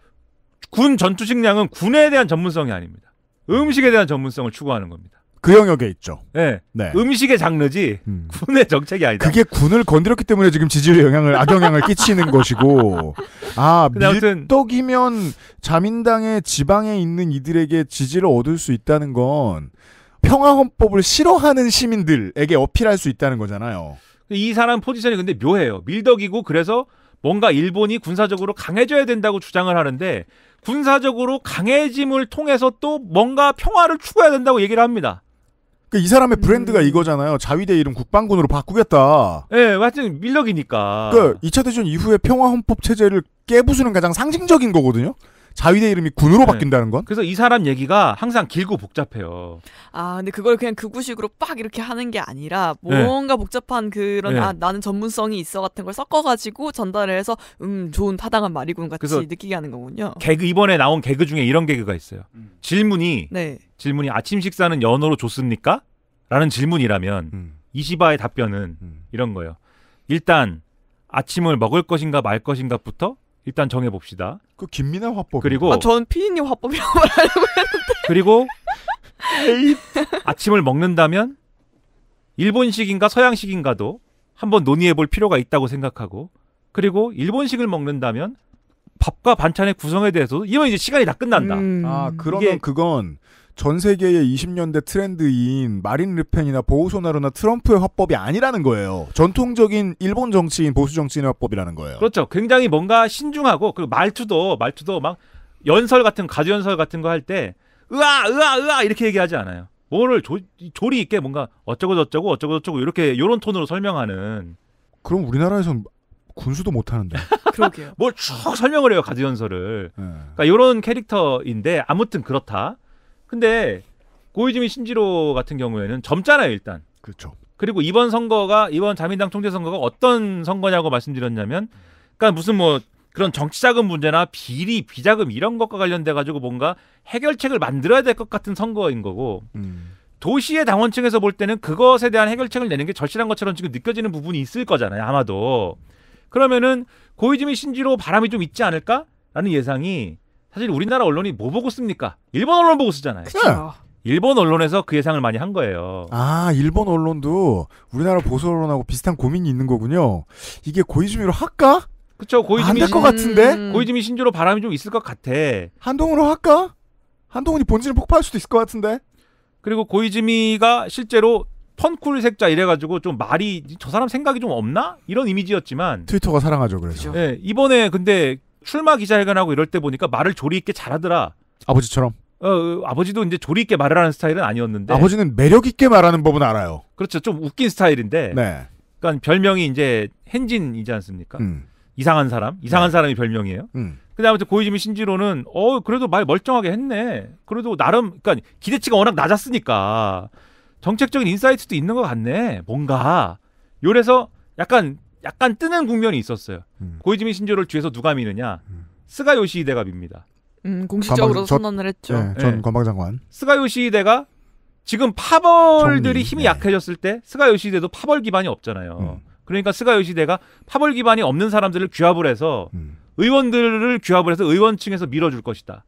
군 전투식량은 군에 대한 전문성이 아닙니다. 음식에 대한 전문성을 추구하는 겁니다. 그 영역에 있죠. 네. 네. 음식의 장르지 음. 군의 정책이 아니다. 그게 군을 건드렸기 때문에 지금 지지율에 영향을 악영향을 끼치는 것이고 아 밀떡이면 자민당의 지방에 있는 이들에게 지지를 얻을 수 있다는 건 평화헌법을 싫어하는 시민들에게 어필할 수 있다는 거잖아요. 이 사람 포지션이 근데 묘해요. 밀덕이고 그래서 뭔가 일본이 군사적으로 강해져야 된다고 주장을 하는데 군사적으로 강해짐을 통해서 또 뭔가 평화를 추구해야 된다고 얘기를 합니다. 그러니까 이 사람의 브랜드가 음... 이거잖아요. 자위대 이름 국방군으로 바꾸겠다. 예, 네, 완전 밀력이니까. 그러니까 2차 대전 이후에 평화 헌법 체제를 깨부수는 가장 상징적인 거거든요. 자위대 이름이 군으로 네. 바뀐다는 건? 그래서 이 사람 얘기가 항상 길고 복잡해요. 아 근데 그걸 그냥 극구식으로 빡 이렇게 하는 게 아니라 네. 뭔가 네. 복잡한 그런 네. 아 나는 전문성이 있어 같은 걸 섞어가지고 전달을 해서 음 좋은 타당한 말이군 같이 느끼게 하는 거군요. 개그 이번에 나온 개그 중에 이런 개그가 있어요. 음. 질문이 네. 질문이 아침 식사는 연어로 좋습니까? 라는 질문이라면 음. 이시바의 답변은 음. 이런 거예요. 일단 아침을 먹을 것인가 말 것인가부터 일단 정해 봅시다. 그 김민아 화법. 그리고 아, 전 피디님 화법이라고 말하고 했는데. 그리고 아침을 먹는다면 일본식인가 서양식인가도 한번 논의해 볼 필요가 있다고 생각하고 그리고 일본식을 먹는다면 밥과 반찬의 구성에 대해서도 이건 이제 시간이 다 끝난다. 아, 음... 아 그러면 그건 전 세계의 20년대 트렌드인 마린 르펜이나 보우소나루나 트럼프의 화법이 아니라는 거예요. 전통적인 일본 정치인 보수 정치인의 화법이라는 거예요. 그렇죠. 굉장히 뭔가 신중하고 그리고 말투도 말투도 막 연설 같은 가두 연설 같은 거 할 때 으아 으아 으아 이렇게 얘기하지 않아요. 뭐를 조, 조리 있게 뭔가 어쩌고 저쩌고 어쩌고 저쩌고 이렇게 요런 톤으로 설명하는 그럼 우리나라에선 군수도 못 하는데. 그러게요. 뭘쭉 설명을 해요 가드 연설을. 네. 그러니까 요런 캐릭터인데 아무튼 그렇다. 근데 고이즈미 신지로 같은 경우에는 젊잖아요 일단. 그렇죠. 그리고 이번 선거가 이번 자민당 총재 선거가 어떤 선거냐고 말씀드렸냐면, 그러니까 무슨 뭐 그런 정치자금 문제나 비리, 비자금 이런 것과 관련돼 가지고 뭔가 해결책을 만들어야 될 것 같은 선거인 거고. 음. 도시의 당원층에서 볼 때는 그것에 대한 해결책을 내는 게 절실한 것처럼 지금 느껴지는 부분이 있을 거잖아요. 아마도 그러면은 고이즈미 신지로 바람이 좀 있지 않을까라는 예상이 사실 우리나라 언론이 뭐 보고 씁니까? 일본 언론 보고 쓰잖아요. 그쵸. 네. 일본 언론에서 그 예상을 많이 한 거예요. 아, 일본 언론도 우리나라 보수 언론하고 비슷한 고민이 있는 거군요. 이게 고이즈미로 할까? 그쵸, 고이즈미. 안될 것 같은데? 음. 고이즈미 신조로 바람이 좀 있을 것 같아. 한동으로 할까? 한동훈이 본질을 폭파할 수도 있을 것 같은데? 그리고 고이즈미가 실제로 펀쿨 색자 이래가지고 좀 말이 저 사람 생각이 좀 없나 이런 이미지였지만 트위터가 사랑하죠 그래서 네, 이번에 근데 출마 기자회견하고 이럴 때 보니까 말을 조리 있게 잘하더라. 아버지처럼. 어, 어, 아버지도 이제 조리 있게 말을 하는 스타일은 아니었는데. 아버지는 매력 있게 말하는 법은 알아요. 그렇죠. 좀 웃긴 스타일인데. 네. 그러니까 별명이 이제 행진이지 않습니까? 음. 이상한 사람, 이상한 네. 사람이 별명이에요. 음. 근데 아무튼 고이즈미 신지로는 어 그래도 말 멀쩡하게 했네. 그래도 나름 그러니까 기대치가 워낙 낮았으니까 정책적인 인사이트도 있는 것 같네. 뭔가 요래서 약간 약간 뜨는 국면이 있었어요. 음. 고이즈미 신조를 뒤에서 누가 미느냐? 음. 스가 요시히데가 밉니다. 음, 공식적으로 선언을 했죠. 네, 전 네. 관방장관. 스가 요시히데가 지금 파벌들이 정리. 힘이 네. 약해졌을 때 스가 요시히데도 파벌 기반이 없잖아요. 음. 그러니까 스가 요시히데가 파벌 기반이 없는 사람들을 규합을 해서 음. 의원들을 규합을 해서 의원층에서 밀어줄 것이다.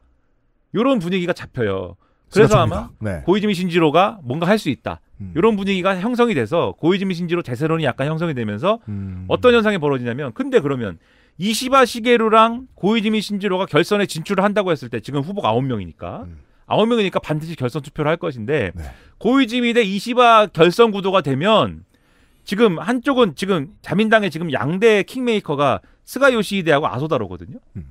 이런 분위기가 잡혀요. 그래서 그렇습니다. 아마 네. 고이즈미 신지로가 뭔가 할 수 있다. 음. 이런 분위기가 형성이 돼서 고이즈미 신지로 재세론이 약간 형성이 되면서 음. 어떤 현상이 벌어지냐면 근데 그러면 이시바 시게루랑 고이즈미 신지로가 결선에 진출을 한다고 했을 때 지금 후보가 아홉 명이니까 음. 아홉 명이니까 반드시 결선 투표를 할 것인데 네. 고이즈미 대 이시바 결선 구도가 되면 지금 한쪽은 지금 자민당의 지금 양대 킹메이커가 스가 요시대하고 아소다로거든요. 음.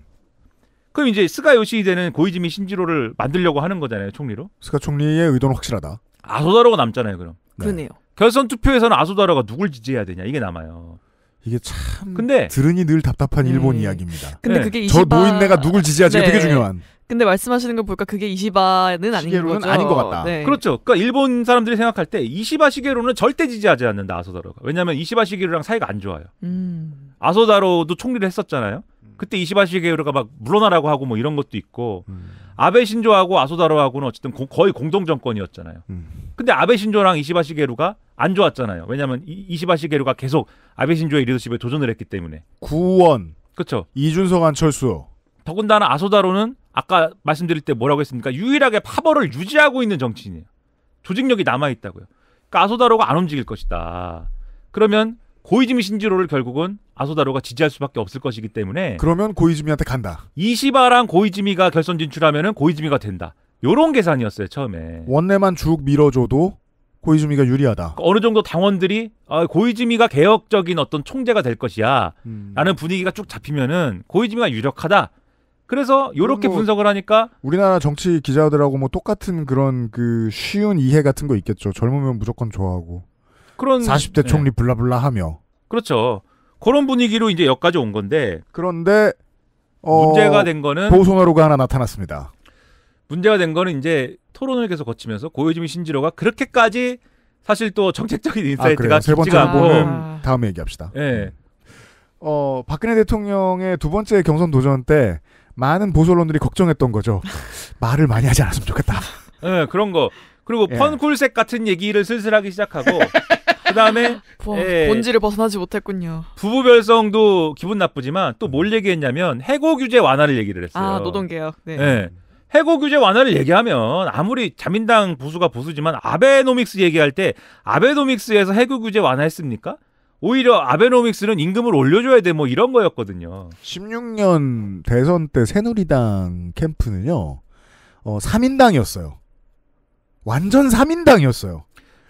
그럼 이제 스가 요시히데는 고이즈미 신지로를 만들려고 하는 거잖아요, 총리로. 스가 총리의 의도는 확실하다. 아소다로가 남잖아요, 그럼. 네. 그러네요. 결선 투표에서는 아소다로가 누굴 지지해야 되냐 이게 남아요. 이게 참 근데 들으니 늘 답답한 일본 음. 이야기입니다. 근데 네. 그게 이시바... 저 노인네가 누굴 지지하지가 네. 되게 중요한. 근데 말씀하시는 걸볼까 그게 이시바는 아닌 거죠. 아닌 것 같다. 네. 그렇죠. 그러니까 일본 사람들이 생각할 때 이시바 시게로는 절대 지지하지 않는다 아소다로가. 왜냐하면 이시바 시게로랑 사이가 안 좋아요. 음. 아소다로도 총리를 했었잖아요. 음. 그때 이시바시 게오르가 막 물러나라고 하고 뭐 이런 것도 있고 음. 아베 신조하고 아소다로하고는 어쨌든 고, 거의 공동 정권이었잖아요. 음. 근데 아베 신조랑 이시바시 게루가 안 좋았잖아요. 왜냐하면 이, 이시바시 게루가 계속 아베 신조의 리더십에 도전을 했기 때문에 구원 그렇죠. 이준석 안철수 더군다나 아소다로는 아까 말씀드릴 때 뭐라고 했습니까? 유일하게 파벌을 유지하고 있는 정치인이에요. 조직력이 남아 있다고요. 그러니까 아소다로가 안 움직일 것이다. 그러면 고이즈미 신지로를 결국은 아소다로가 지지할 수밖에 없을 것이기 때문에 그러면 고이즈미한테 간다. 이시바랑 고이즈미가 결선 진출하면은 고이즈미가 된다. 요런 계산이었어요 처음에. 원내만 쭉 밀어줘도 고이즈미가 유리하다. 그러니까 어느 정도 당원들이 아, 고이즈미가 개혁적인 어떤 총재가 될 것이야. 음. 라는 분위기가 쭉 잡히면은 고이즈미가 유력하다. 그래서 요렇게 뭐 분석을 하니까 우리나라 정치 기자들하고 뭐 똑같은 그런 그 쉬운 이해 같은 거 있겠죠. 젊으면 무조건 좋아하고 그런 40대 총리 네. 블라블라 하며 그렇죠. 그런 분위기로 이제 여기까지 온 건데. 그런데 어, 문제가 된 거는 보소나루가 하나 나타났습니다. 문제가 된 거는 이제 토론을 계속 거치면서 고요지 신지로가 그렇게까지 사실 또 정책적인 아, 인사이트가 아, 세 번째 않고 다음에 얘기합시다. 예. 네. 어 박근혜 대통령의 두 번째 경선 도전 때 많은 보수 론들이 걱정했던 거죠. 말을 많이 하지 않았으면 좋겠다. 예, 네, 그런 거. 그리고 예. 펀쿨색 같은 얘기를 슬슬 하기 시작하고 그다음에 보, 예, 본질을 벗어나지 못했군요. 부부 별성도 기분 나쁘지만 또 뭘 얘기했냐면 해고 규제 완화를 얘기를 했어요. 아 노동 개혁. 네. 예, 해고 규제 완화를 얘기하면 아무리 자민당 보수가 보수지만 아베노믹스 얘기할 때 아베노믹스에서 해고 규제 완화했습니까? 오히려 아베노믹스는 임금을 올려줘야 돼 뭐 이런 거였거든요. 16년 대선 때 새누리당 캠프는요. 어, 3인당이었어요. 완전 3인당이었어요.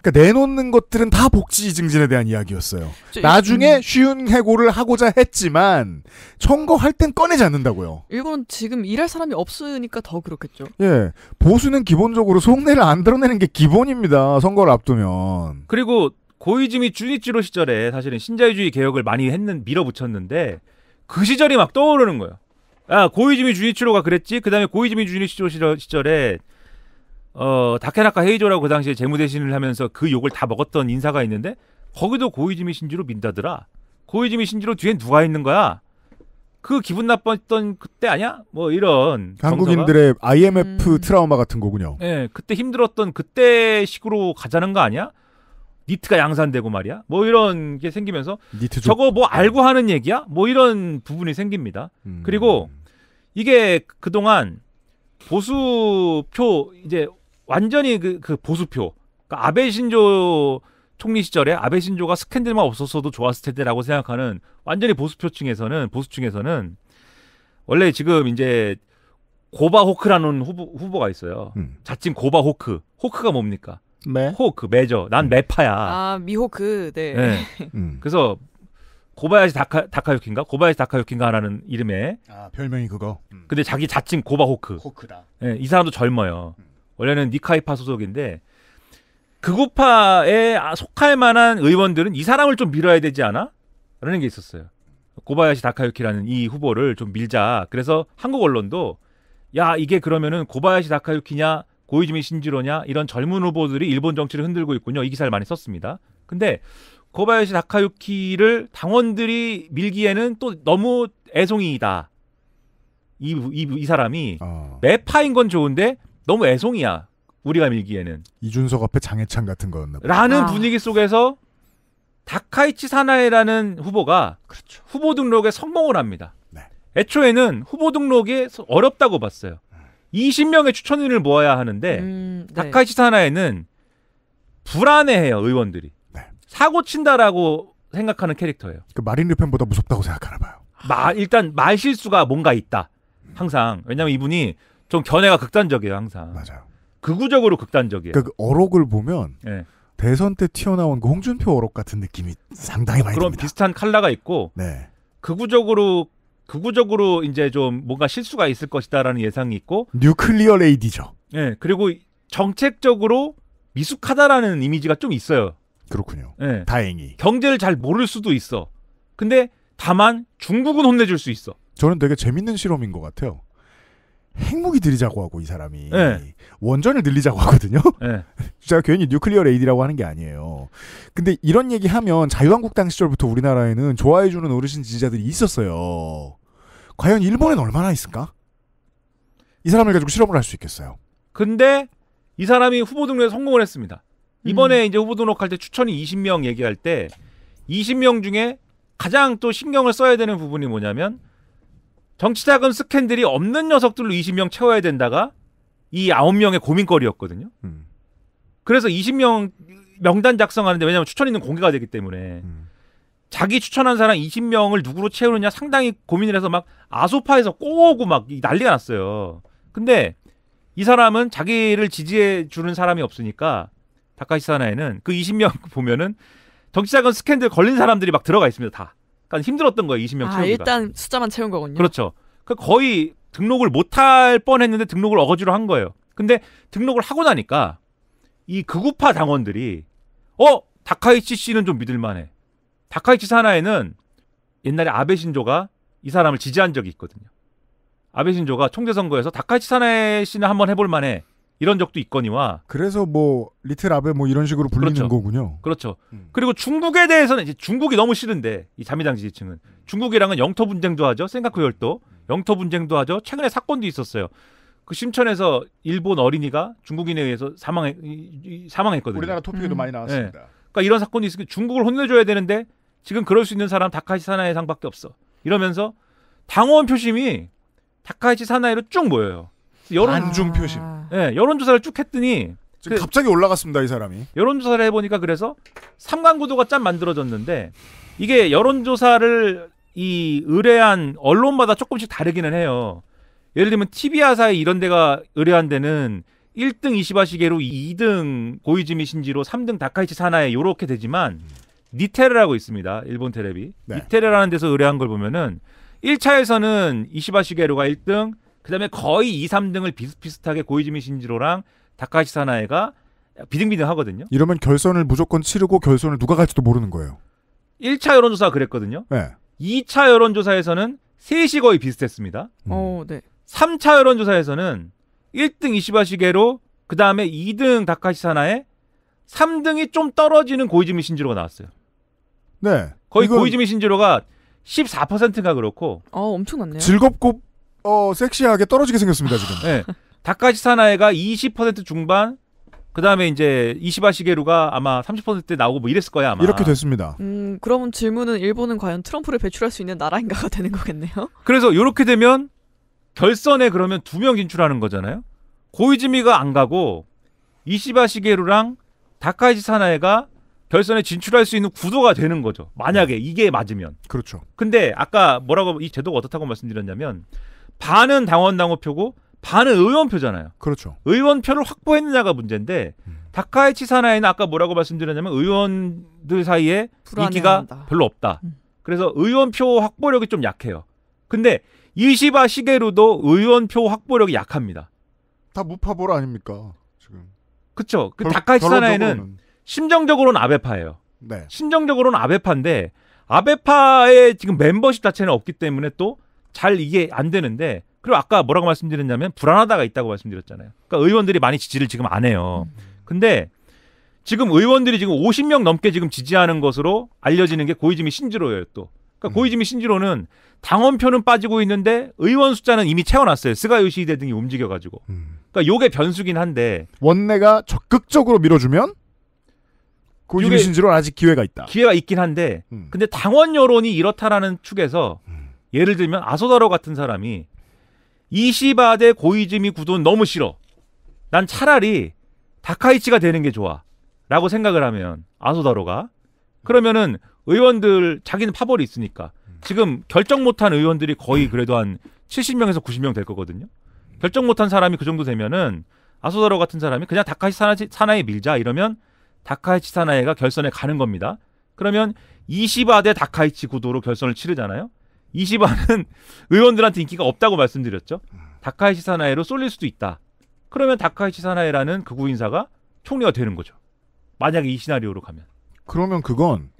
그러니까 내놓는 것들은 다 복지 증진에 대한 이야기였어요. 저, 나중에 음. 쉬운 해고를 하고자 했지만 청거할 땐 꺼내지 않는다고요. 일본은 지금 일할 사람이 없으니까 더 그렇겠죠. 예, 보수는 기본적으로 속내를 안 드러내는 게 기본입니다. 선거를 앞두면. 그리고 고이즈미 주니치로 시절에 사실은 신자유주의 개혁을 많이 했는 밀어붙였는데 그 시절이 막 떠오르는 거예요. 아 고이즈미 주니치로가 그랬지. 그다음에 고이즈미 주니치로 시절에 어, 다케나카 헤이조라고 그 당시에 재무대신을 하면서 그 욕을 다 먹었던 인사가 있는데 거기도 고이즈미 신지로 민다더라. 고이즈미 신지로 뒤엔 누가 있는 거야? 그 기분 나빴던 그때 아니야? 뭐 이런 한국인들의 정서가? IMF 음... 트라우마 같은 거군요. 예, 네, 그때 힘들었던 그때 식으로 가자는 거 아니야? 니트가 양산되고 말이야. 뭐 이런 게 생기면서 니트 조... 저거 뭐 네. 알고 하는 얘기야? 뭐 이런 부분이 생깁니다. 음... 그리고 이게 그동안 보수표 이제 완전히 그, 그 보수표 그러니까 아베 신조 총리 시절에 아베 신조가 스캔들만 없었어도 좋았을 텐데라고 생각하는 완전히 보수표층에서는 보수층에서는 원래 지금 이제 고바 호크라는 후보, 후보가 있어요. 음. 자칭 고바 호크. 호크가 뭡니까? 매? 호크 매죠. 난 음. 매파야. 아 미호크. 네. 네. 음. 그래서 고바야시 다카 다카유키인가 고바야시 다카유키인가 라는 이름의 아 별명이 그거. 근데 자기 자칭 고바 호크. 호크다. 네, 이 사람도 젊어요. 음. 원래는 니카이파 소속인데 극우파에 아, 속할 만한 의원들은 이 사람을 좀 밀어야 되지 않아? 라는 게 있었어요. 고바야시 다카유키라는 이 후보를 좀 밀자. 그래서 한국 언론도 야 이게 그러면은 고바야시 다카유키냐 고이즈미 신지로냐 이런 젊은 후보들이 일본 정치를 흔들고 있군요. 이 기사를 많이 썼습니다. 근데 고바야시 다카유키를 당원들이 밀기에는 또 너무 애송이다. 이, 이, 이 사람이 어. 매파인 건 좋은데 너무 애송이야. 우리가 밀기에는 이준석 앞에 장해찬 같은 거였나 봐. 라는 아. 분위기 속에서 다카이치 사나이라는 후보가 그렇죠. 후보 등록에 성공을 합니다. 네. 애초에는 후보 등록이 어렵다고 봤어요. 20명의 추천인을 모아야 하는데 음, 네. 다카이치 사나이는 불안해해요 의원들이 네. 사고 친다라고 생각하는 캐릭터예요. 그 마린 르펜보다 무섭다고 생각하나 봐요. 마, 일단 말 실수가 뭔가 있다. 항상 왜냐면 이분이 좀 견해가 극단적이에요 항상. 맞아요. 극우적으로 그 극단적이에요. 그러니까 그 어록을 보면 네. 대선 때 튀어나온 그 홍준표 어록 같은 느낌이 상당히 많이 그런 듭니다. 비슷한 칼라가 있고 네. 극우적으로 그 극우적으로 그 이제 좀 뭔가 실수가 있을 것이다라는 예상이 있고 뉴클리어 레이디죠. 네, 예, 그리고 정책적으로 미숙하다라는 이미지가 좀 있어요. 그렇군요. 네. 다행히. 경제를 잘 모를 수도 있어. 근데 다만 중국은 혼내줄 수 있어. 저는 되게 재밌는 실험인 것 같아요. 핵무기 들이자고 하고 이 사람이 네. 원전을 늘리자고 하거든요. 네. 제가 괜히 뉴클리어 레이디라고 하는 게 아니에요. 근데 이런 얘기 하면 자유한국당 시절부터 우리나라에는 좋아해주는 어르신 지지자들이 있었어요. 과연 일본엔 얼마나 있을까? 이 사람을 가지고 실험을 할 수 있겠어요. 근데 이 사람이 후보 등록에 성공을 했습니다. 음. 이번에 음. 이제 후보 등록할 때 추천이 20명 얘기할 때 20명 중에 가장 또 신경을 써야 되는 부분이 뭐냐면 정치자금 스캔들이 없는 녀석들로 20명 채워야 된다가 이 9명의 고민거리였거든요. 음. 그래서 20명 명단 작성하는데 왜냐하면 추천인은 공개가 되기 때문에 음. 자기 추천한 사람 20명을 누구로 채우느냐 상당히 고민을 해서 막 아소파에서 꼬고 막 난리가 났어요. 근데 이 사람은 자기를 지지해 주는 사람이 없으니까 다카시 사나에는 그 20명 보면은 정치자금 스캔들 걸린 사람들이 막 들어가 있습니다. 다. 힘들었던 거예요. 20명 아, 채우기가. 일단 숫자만 채운 거군요. 그렇죠. 그 거의 등록을 못할 뻔했는데 등록을 어거지로 한 거예요. 근데 등록을 하고 나니까 이 극우파 당원들이 어 다카이치 씨는 좀 믿을만해. 다카이치 사나에는 옛날에 아베 신조가 이 사람을 지지한 적이 있거든요. 아베 신조가 총재 선거에서 다카이치 사나에 씨는 한번 해볼만해. 이런 적도 있거니와 그래서 뭐 리틀 아베 뭐 이런 식으로 불리는 그렇죠. 거군요. 그렇죠. 음. 그리고 중국에 대해서는 이제 중국이 너무 싫은데 이 자미당 지지층은 중국이랑은 영토 분쟁도 하죠. 생각쿠 열도 영토 분쟁도 하죠. 최근에 사건도 있었어요. 그 심천에서 일본 어린이가 중국인에 의해서 사망해 사망했거든요. 우리나라 토픽에도 음. 많이 나왔습니다. 네. 그러니까 이런 사건이 있으니까 중국을 혼내줘야 되는데 지금 그럴 수 있는 사람 다카시 사나이 상밖에 없어. 이러면서 당원 표심이 다카시 사나이로 쭉 모여요. 여론 반중 표심. 네, 여론조사를 쭉 했더니 지금 그, 갑자기 올라갔습니다 이 사람이. 여론조사를 해보니까 그래서 삼강구도가 짠 만들어졌는데 이게 여론조사를 이 의뢰한 언론마다 조금씩 다르기는 해요. 예를 들면 TV아사의 이런 데가 의뢰한 데는 1등 이시바시게로 2등 고이즈미 신지로 3등 다카이치 사나에 요렇게 되지만 니테르라고 있습니다. 일본 테레비. 네. 니테르라는 데서 의뢰한 걸 보면은 1차에서는 이시바시게로가 1등, 그다음에 거의 2, 3등을 비슷비슷하게 고이즈미 신지로랑 다카시 사나이가 비등비등하거든요. 이러면 결선을 무조건 치르고 결선을 누가 갈지도 모르는 거예요. 1차 여론조사가 그랬거든요. 네. 2차 여론조사에서는 셋이 거의 비슷했습니다. 음. 어, 네. 3차 여론조사에서는 1등 이시바시게로 그 다음에 2등 다카시 사나에 3등이 좀 떨어지는 고이즈미 신지로가 나왔어요. 네. 거의 이건... 고이즈미 신지로가 14%가 그렇고. 어, 엄청났네요. 즐겁고 어 섹시하게 떨어지게 생겼습니다 지금. 네. 닭가지 사나이가 20% 중반, 그 다음에 이제 이시바 시게루가 아마 30%대 나오고 뭐 이랬을 거야 아마. 이렇게 됐습니다. 음, 그러면 질문은 일본은 과연 트럼프를 배출할 수 있는 나라인가가 되는 거겠네요. 그래서 이렇게 되면 결선에 그러면 두 명 진출하는 거잖아요. 고이즈미가 안 가고 이시바 시게루랑 다카이지 사나에가 결선에 진출할 수 있는 구도가 되는 거죠. 만약에 이게 맞으면. 그렇죠. 근데 아까 뭐라고 이 제도가 어떻다고 말씀드렸냐면 반은 당원 당호표고 반은 의원표잖아요. 그렇죠. 의원표를 확보했느냐가 문제인데 음. 다카이치 사나이는 아까 뭐라고 말씀드렸냐면 의원들 사이에 인기가 한다. 별로 없다. 음. 그래서 의원표 확보력이 좀 약해요. 근데 이시바 시게루도 의원표 확보력이 약합니다. 다 무파볼 아닙니까 지금? 그쵸. 그 다카이치 사나이는 심정적으로는 아베파예요. 네. 심정적으로는 아베파인데 아베파의 지금 멤버십 자체는 없기 때문에 또잘 이게 안 되는데 그리고 아까 뭐라고 말씀드렸냐면 불안하다가 있다고 말씀드렸잖아요. 그러니까 의원들이 많이 지지를 지금 안 해요. 음. 근데 지금 의원들이 지금 50명 넘게 지금 지지하는 것으로 알려지는 게 고이즈미 신지로예요, 또. 그러니까 음. 고이즈미 신지로는 당원 표는 빠지고 있는데 의원 숫자는 이미 채워놨어요. 스가 요시대 등이 움직여가지고. 음. 그러니까 요게 변수긴 한데 원내가 적극적으로 밀어주면 고이즈미 신지로는 아직 기회가 있다. 기회가 있긴 한데 음. 근데 당원 여론이 이렇다라는 축에서 음. 예를 들면 아소다로 같은 사람이 이시바데 고이즈미 구도는 너무 싫어. 난 차라리 다카이치가 되는 게 좋아. 라고 생각을 하면 아소다로가 그러면은 의원들 자기는 파벌이 있으니까 지금 결정 못한 의원들이 거의 그래도 한 70명에서 90명 될 거거든요. 결정 못한 사람이 그 정도 되면은 아소다로 같은 사람이 그냥 다카이치 사나, 사나이 밀자 이러면 다카이치 사나이가 결선에 가는 겁니다. 그러면 이시바데 다카이치 구도로 결선을 치르잖아요. 이시반은 의원들한테 인기가 없다고 말씀드렸죠. 다카이시 사나이로 쏠릴 수도 있다. 그러면 다카이시 사나이라는 극우 그 인사가 총리가 되는 거죠. 만약에 이 시나리오로 가면. 그러면 그건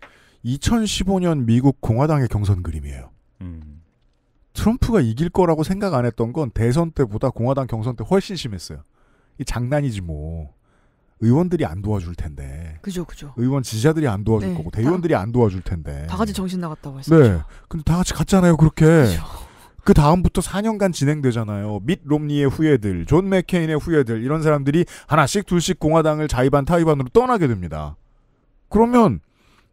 2015년 미국 공화당의 경선 그림이에요. 음. 트럼프가 이길 거라고 생각 안 했던 건 대선 때보다 공화당 경선 때 훨씬 심했어요. 이 장난이지 뭐. 의원들이 안 도와줄 텐데. 그죠, 그죠. 의원 지지자들이 안 도와줄 네, 거고 대의원들이 다, 안 도와줄 텐데. 다 같이 정신 나갔다고 했었죠. 네. 근데 다 같이 갔잖아요, 그렇게. 그그 다음부터 4년간 진행되잖아요. 밋 롬니의 후예들, 존 맥케인의 후예들 이런 사람들이 하나씩 둘씩 공화당을 자의반 타의반으로 떠나게 됩니다. 그러면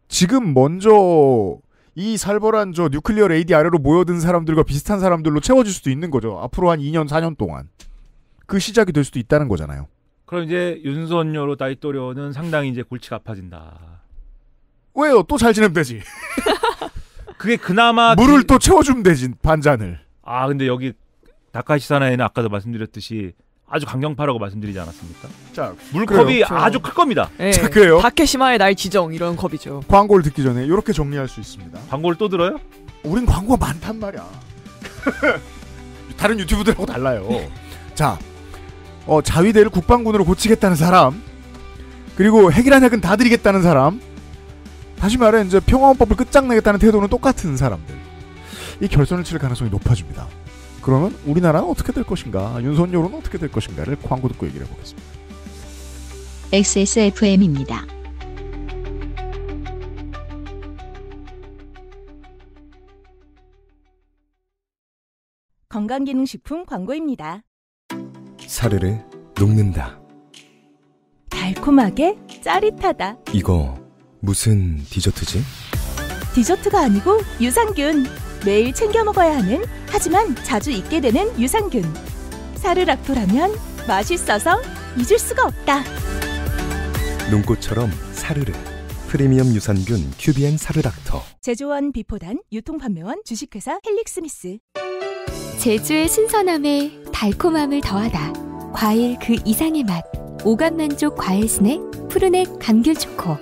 지금 먼저 이 살벌한 저 뉴클리어 레이디 아래로 모여든 사람들과 비슷한 사람들로 채워질 수도 있는 거죠. 앞으로 한 2년 4년 동안 그 시작이 될 수도 있다는 거잖아요. 그럼 이제 윤선녀로 다이또려는 상당히 이제 골치가 아파진다. 왜요? 또 잘 지내면 되지. 그게 그나마 물을 그... 또 채워주면 되지 반잔을. 아 근데 여기 다카시사나에는 아까도 말씀드렸듯이 아주 강경파라고 말씀드리지 않았습니까? 자 물컵이 그래요, 아주 클 겁니다. 네. 자 그래요. 다케시마의 날 지정 이런 컵이죠. 광고를 듣기 전에 이렇게 정리할 수 있습니다. 광고를 또 들어요? 우린 광고 많단 말이야. 다른 유튜브들하고 달라요. 네. 자 어, 자위대를 국방군으로 고치겠다는 사람, 그리고 핵이란 핵은 다 드리겠다는 사람, 다시 말해 이제 평화헌법을 끝장내겠다는 태도는 똑같은 사람들. 이 결선을 치를 가능성이 높아집니다. 그러면 우리나라는 어떻게 될 것인가, 윤선열은 어떻게 될 것인가를 광고 듣고 얘기를 해보겠습니다. XSFM입니다. 건강기능식품 광고입니다. 사르르 녹는다. 달콤하게 짜릿하다. 이거 무슨 디저트지? 디저트가 아니고 유산균. 매일 챙겨 먹어야 하는 하지만 자주 잊게 되는 유산균. 사르락토라면 맛있어서 잊을 수가 없다. 눈꽃처럼 사르르. 프리미엄 유산균 큐비엔 사르락토. 제조원 비포단 유통판매원 주식회사 헬릭스미스. 제주의 신선함에 달콤함을 더하다. 과일 그 이상의 맛 오감 만족 과일 스낵 푸르넥 감귤 초코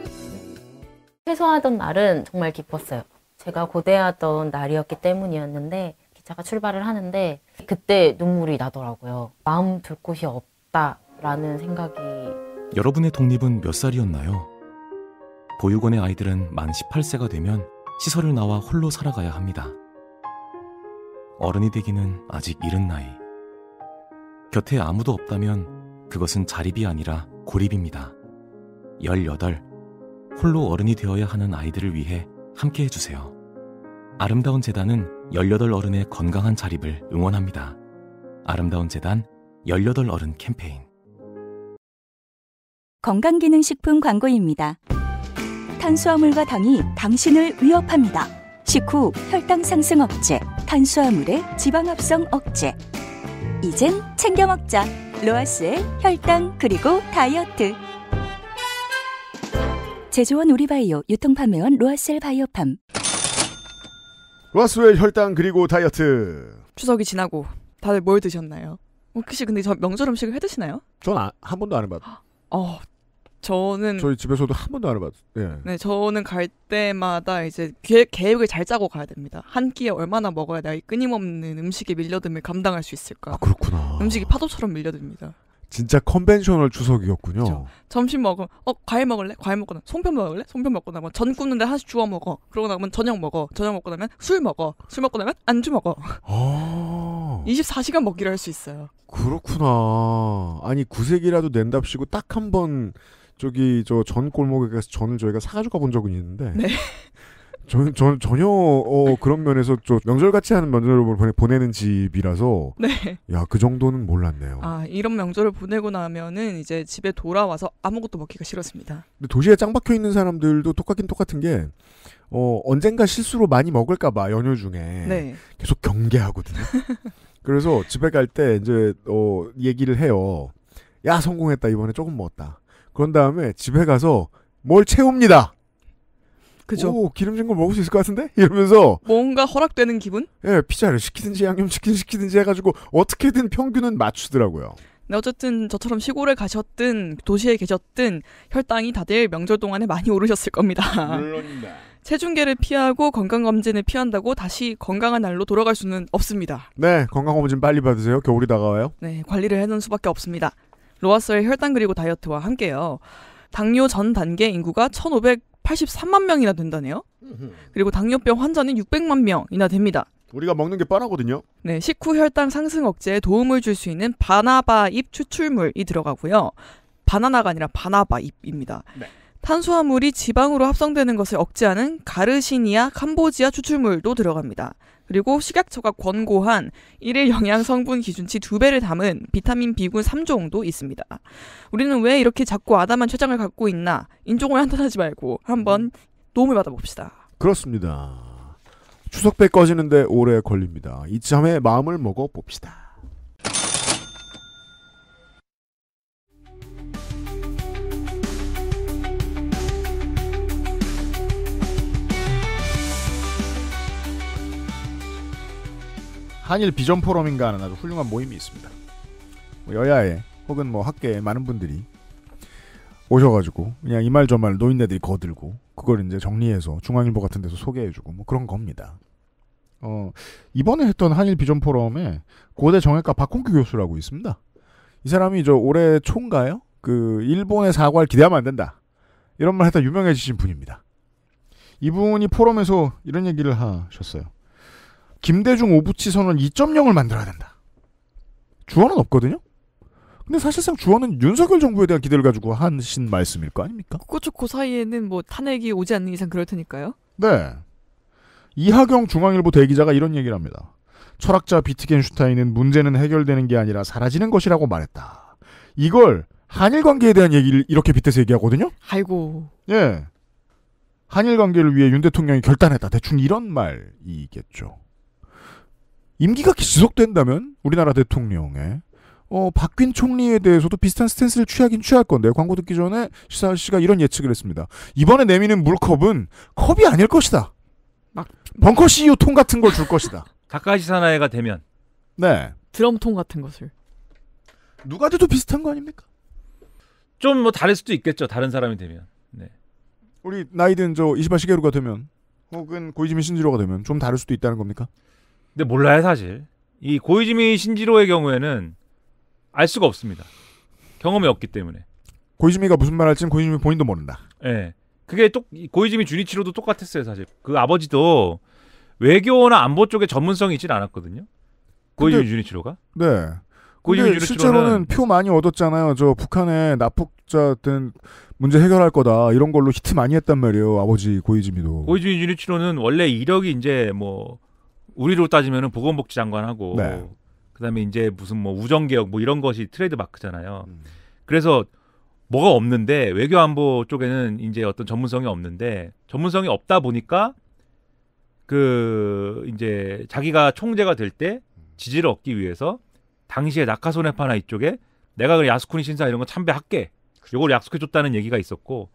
최소하던 날은 정말 기뻤어요. 제가 고대하던 날이었기 때문이었는데 기차가 출발을 하는데 그때 눈물이 나더라고요. 마음 둘 곳이 없다라는 생각이 여러분의 독립은 몇 살이었나요? 보육원의 아이들은 만 18세가 되면 시설을 나와 홀로 살아가야 합니다. 어른이 되기는 아직 이른 나이. 곁에 아무도 없다면 그것은 자립이 아니라 고립입니다. 18. 홀로 어른이 되어야 하는 아이들을 위해 함께 해주세요. 아름다운 재단은 18 어른의 건강한 자립을 응원합니다. 아름다운 재단 18 어른 캠페인 건강기능식품 광고입니다. 탄수화물과 당이 당신을 위협합니다. 식후 혈당 상승 억제, 탄수화물의 지방 합성 억제 이젠 챙겨 먹자. 로아스의 혈당 그리고 다이어트. 제조원 우리바이오 유통판매원 로아셀 바이오팜. 로아스의 혈당 그리고 다이어트. 추석이 지나고 다들 뭘 드셨나요? 혹시 근데 저 명절 음식을 해 드시나요? 전한 아, 번도 안 해봤. 어 저는 저희 집에서도 한 번도 안해봤어 예. 네, 저는 갈 때마다 이제 계획, 을잘 짜고 가야 됩니다. 한 끼에 얼마나 먹어야 내가 끊임없는 음식의 밀려듦을 감당할 수 있을까. 아, 그렇구나. 음식이 파도처럼 밀려듭니다. 진짜 컨벤셔널 추석이었군요. 그렇죠. 점심 먹어. 어, 과일 먹을래? 과일 먹고 나. 송편 먹을래? 송편 먹고 나면 전 굽는데 한식 주워 먹어. 그러고 나면 저녁 먹어. 저녁 먹고 나면 술 먹어. 술 먹고 나면 안주 먹어. 아. 24시간 먹기를 할 수 있어요. 그렇구나. 아니 구색이라도 낸답시고 딱한번 저기 저 전 골목에 가서 전을 저희가 사가지고 가본 적은 있는데 네. 저 전, 전혀 어, 그런 면에서 저 명절같이 하는 명절을 보내, 보내는 집이라서 네. 야그 정도는 몰랐네요. 아 이런 명절을 보내고 나면은 이제 집에 돌아와서 아무것도 먹기가 싫었습니다. 근데 도시에 짱 박혀 있는 사람들도 똑같긴 똑같은 게 어, 언젠가 실수로 많이 먹을까봐 연휴 중에 네. 계속 경계하거든요. 그래서 집에 갈 때 이제 어 얘기를 해요. 야 성공했다 이번에 조금 먹었다. 그런 다음에 집에 가서 뭘 채웁니다. 그죠. 오, 기름진 걸 먹을 수 있을 것 같은데? 이러면서 뭔가 허락되는 기분? 예, 피자를 시키든지 양념치킨 시키든지 해가지고 어떻게든 평균은 맞추더라고요. 네, 어쨌든 저처럼 시골에 가셨든 도시에 계셨든 혈당이 다들 명절 동안에 많이 오르셨을 겁니다. 물론입니다. 체중계를 피하고 건강검진을 피한다고 다시 건강한 날로 돌아갈 수는 없습니다. 네, 건강검진 빨리 받으세요. 겨울이 다가와요. 네, 관리를 해놓은 수밖에 없습니다. 로아스의 혈당 그리고 다이어트와 함께요. 당뇨 전 단계 인구가 1,583만 명이나 된다네요. 그리고 당뇨병 환자는 600만 명이나 됩니다. 우리가 먹는 게 뻔하거든요. 네, 식후 혈당 상승 억제에 도움을 줄 수 있는 바나바잎 추출물이 들어가고요. 바나나가 아니라 바나바잎입니다. 네. 탄수화물이 지방으로 합성되는 것을 억제하는 가르시니아 캄보지아 추출물도 들어갑니다. 그리고 식약처가 권고한 일일 영양 성분 기준치 두 배를 담은 비타민 B군 3종도 있습니다. 우리는 왜 이렇게 작고 아담한 췌장을 갖고 있나? 인종을 한탄하지 말고 한번 도움을 받아봅시다. 그렇습니다. 추석 때 꺼지는데 오래 걸립니다. 이참에 마음을 먹어봅시다. 한일 비전 포럼인가 하는 아주 훌륭한 모임이 있습니다. 뭐 여야에 혹은 뭐 학계에 많은 분들이 오셔가지고 그냥 이말저말 노인네들이 거들고 그걸 이제 정리해서 중앙일보 같은 데서 소개해주고 뭐 그런 겁니다. 어 이번에 했던 한일 비전 포럼에 고대 정외과 박홍규 교수라고 있습니다. 이 사람이 저 올해 초인가요? 그 일본의 사과를 기대하면 안 된다. 이런 말 했다 유명해지신 분입니다. 이분이 포럼에서 이런 얘기를 하셨어요. 김대중 오부치 선언 2.0을 만들어야 된다. 주어는 없거든요. 근데 사실상 주어는 윤석열 정부에 대한 기대를 가지고 하신 말씀일 거 아닙니까? 그렇죠. 그 사이에는 뭐 탄핵이 오지 않는 이상 그럴 테니까요. 네. 이하경 중앙일보 대기자가 이런 얘기를 합니다. 철학자 비트겐슈타인은 문제는 해결되는 게 아니라 사라지는 것이라고 말했다. 이걸 한일 관계에 대한 얘기를 이렇게 빗대서 얘기하거든요. 아이고. 예. 한일 관계를 위해 윤 대통령이 결단했다. 대충 이런 말이겠죠. 임기가 지속된다면 우리나라 대통령의 어, 박균 총리에 대해서도 비슷한 스탠스를 취하긴 취할 건데 광고 듣기 전에 시사 씨가 이런 예측을 했습니다. 이번에 내미는 물컵은 컵이 아닐 것이다. 막 벙커 CEO 통 같은 걸 줄 것이다. 가까이 사나이가 되면 네 드럼통 같은 것을 누가 돼도 비슷한 거 아닙니까? 좀 뭐 다를 수도 있겠죠. 다른 사람이 되면 네. 우리 나이든 저 이시바 시게루가 되면 혹은 고이즈미 신지로가 되면 좀 다를 수도 있다는 겁니까? 근데 몰라요 사실. 이 고이즈미 신지로의 경우에는 알 수가 없습니다. 경험이 없기 때문에. 고이즈미가 무슨 말 할지는 고이즈미 본인도 모른다. 예. 네. 그게 똑 고이즈미 주니치로도 똑같았어요 사실. 그 아버지도 외교나 안보 쪽에 전문성이 있진 않았거든요. 고이즈미 주니치로가. 네. 고이즈미 주니치로는 실제로는 표 많이 얻었잖아요. 저 북한의 납북자 든 문제 해결할 거다 이런 걸로 히트 많이 했단 말이에요. 아버지 고이즈미도. 고이즈미 주니치로는 원래 이력이 이제 뭐 우리로 따지면 보건복지 장관하고 네. 그다음에 이제 무슨 뭐 우정 개혁 뭐 이런 것이 트레이드 마크잖아요. 음. 그래서 뭐가 없는데 외교안보 쪽에는 이제 어떤 전문성이 없는데 전문성이 없다 보니까 그 이제 자기가 총재가 될 때 지지를 얻기 위해서 당시에 나카소네파나 이쪽에 내가 그 야스쿠니 신사 이런 거 참배할게. 요걸 약속해 줬다는 얘기가 있었고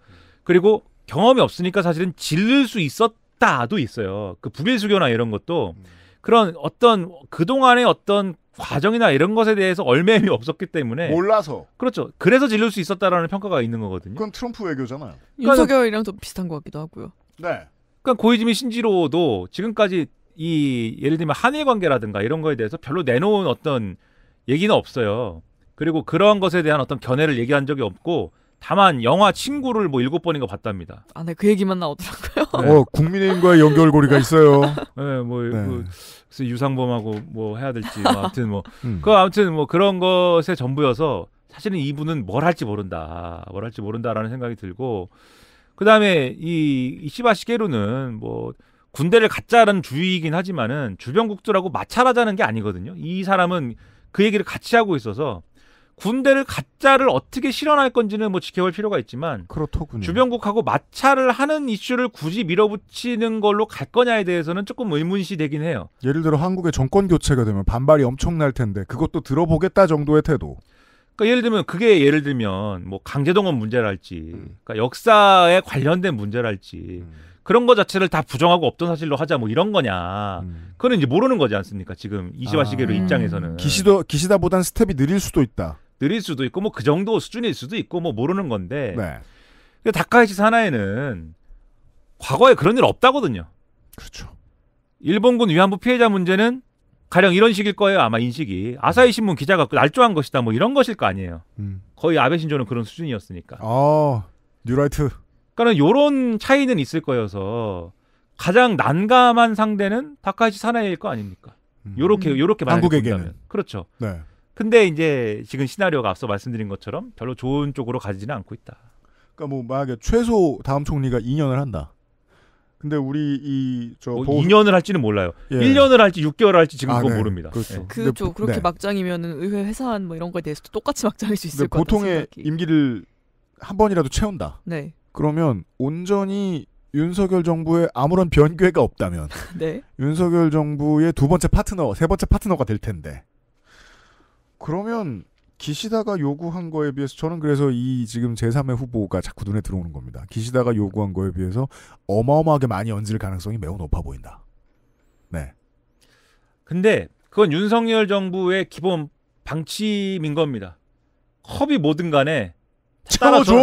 그리고 경험이 없으니까 사실은 질릴 수 있었 없다도 있어요. 그 북일수교나 이런 것도 음. 그런 어떤 그동안의 어떤 과정이나 이런 것에 대해서 얼매임이 없었기 때문에 몰라서 그렇죠. 그래서 질릴 수 있었다라는 평가가 있는 거거든요. 그건 트럼프 외교잖아요. 윤석열이랑 그러니까 그 좀 비슷한 것 같기도 하고요. 네. 그러니까 고이즈미 신지로도 지금까지 이 예를 들면 한일 관계라든가 이런 거에 대해서 별로 내놓은 어떤 얘기는 없어요. 그리고 그러한 것에 대한 어떤 견해를 얘기한 적이 없고 다만 영화 친구를 뭐 일곱 번인가 봤답니다. 아, 네, 그 얘기만 나오더라고요. 네. 어, 국민의힘과의 연결고리가 있어요. 네, 뭐 네. 그, 그래서 유상범하고 뭐 해야 될지 뭐 아무튼 뭐그 음. 아무튼 뭐 그런 것에 전부여서 사실은 이분은 뭘 할지 모른다, 뭘 할지 모른다라는 생각이 들고 그 다음에 이, 이 시바시게루는 뭐 군대를 갖자라는 주의이긴 하지만은 주변국들하고 마찰하자는 게 아니거든요. 이 사람은 그 얘기를 같이 하고 있어서 군대를 가짜를 어떻게 실현할 건지는 뭐 지켜볼 필요가 있지만 그렇더군요. 주변국하고 마찰을 하는 이슈를 굳이 밀어붙이는 걸로 갈 거냐에 대해서는 조금 의문시 되긴 해요. 예를 들어 한국의 정권 교체가 되면 반발이 엄청날 텐데 그것도 들어보겠다 정도의 태도. 그러니까 예를 들면 그게 예를 들면 뭐 강제동원 문제랄지 음. 그러니까 역사에 관련된 문제랄지 음. 그런 거 자체를 다 부정하고 없던 사실로 하자 뭐 이런 거냐. 음. 그거는 이제 모르는 거지 않습니까? 지금 이시와 아. 시계로 아, 입장에서는. 음. 기시도 기시다보단 스텝이 느릴 수도 있다. 느릴 수도 있고 뭐 그 정도 수준일 수도 있고 뭐 모르는 건데 네. 다카이시사나이는 과거에 그런 일 없다거든요. 그렇죠. 일본군 위안부 피해자 문제는 가령 이런 식일 거예요 아마 인식이 아사히 신문 기자가 그 날조한 것이다 뭐 이런 것일 거 아니에요. 음. 거의 아베 신조는 그런 수준이었으니까. 아 뉴라이트. 그러니까는 요런 차이는 있을 거여서 가장 난감한 상대는 다카이시 사나이일 거 아닙니까? 음. 요렇게 요렇게 음. 만약에 한국에게는 본 그렇죠. 네. 근데 이제 지금 시나리오가 앞서 말씀드린 것처럼 별로 좋은 쪽으로 가지지는 않고 있다. 그러니까 뭐 만약에 최소 다음 총리가 2년을 한다. 근데 우리 이저 뭐 보호... 2년을 할지는 몰라요. 예. 1년을 할지 6개월을 할지 지금 아, 그건 네. 모릅니다. 그렇죠. 네. 그렇죠. 그렇게 네. 막장이면은 의회 회사안 뭐 이런 거에 대해서도 똑같이 막장일 수 있을 것 같아요. 보통의 임기를 한 번이라도 채운다. 네. 그러면 온전히 윤석열 정부에 아무런 변괴가 없다면 네. 윤석열 정부의 두 번째 파트너, 세 번째 파트너가 될 텐데 그러면 기시다가 요구한 거에 비해서 저는 그래서 이 지금 제3의 후보가 자꾸 눈에 들어오는 겁니다. 기시다가 요구한 거에 비해서 어마어마하게 많이 얹을 가능성이 매우 높아 보인다. 네. 근데 그건 윤석열 정부의 기본 방침인 겁니다. 컵이 뭐든 간에 채워줘.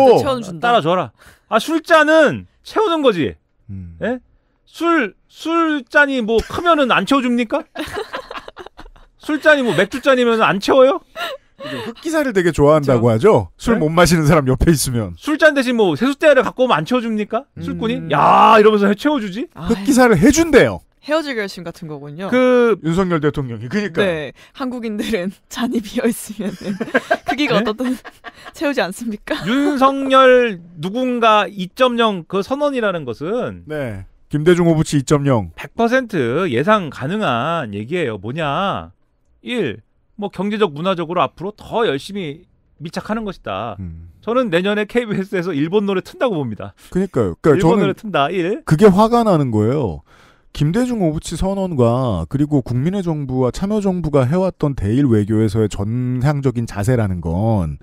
따라줘. 라아 술잔은 채우는 거지. 음. 예? 술 술잔이 뭐 크면은 안 채워줍니까? 술잔이 뭐 맥주잔이면 안 채워요? 흑기사를 되게 좋아한다고 그 하죠. 술못 네? 마시는 사람 옆에 있으면. 술잔 대신 뭐 세숫대야를 갖고 오면 안 채워줍니까? 음... 술꾼이? 야 이러면서 채워주지? 아, 흑기사를 해준대요. 헤어질 결심 같은 거군요. 그 윤석열 대통령이 그니까. 네, 한국인들은 잔이 비어 있으면 크기가 네? 어떻든 채우지 않습니까? 윤석열 누군가 2.0 그 선언이라는 것은 네 김대중 후보치2.0 100% 예상 가능한 얘기예요. 뭐냐 1. 뭐 경제적 문화적으로 앞으로 더 열심히 밀착하는 것이다. 음. 저는 내년에 KBS에서 일본 노래 튼다고 봅니다. 그니까요. 그러니까 일본 노래 튼다. 1. 그게 화가 나는 거예요. 김대중 오부치 선언과 그리고 국민의 정부와 참여정부가 해왔던 대일 외교에서의 전향적인 자세라는 건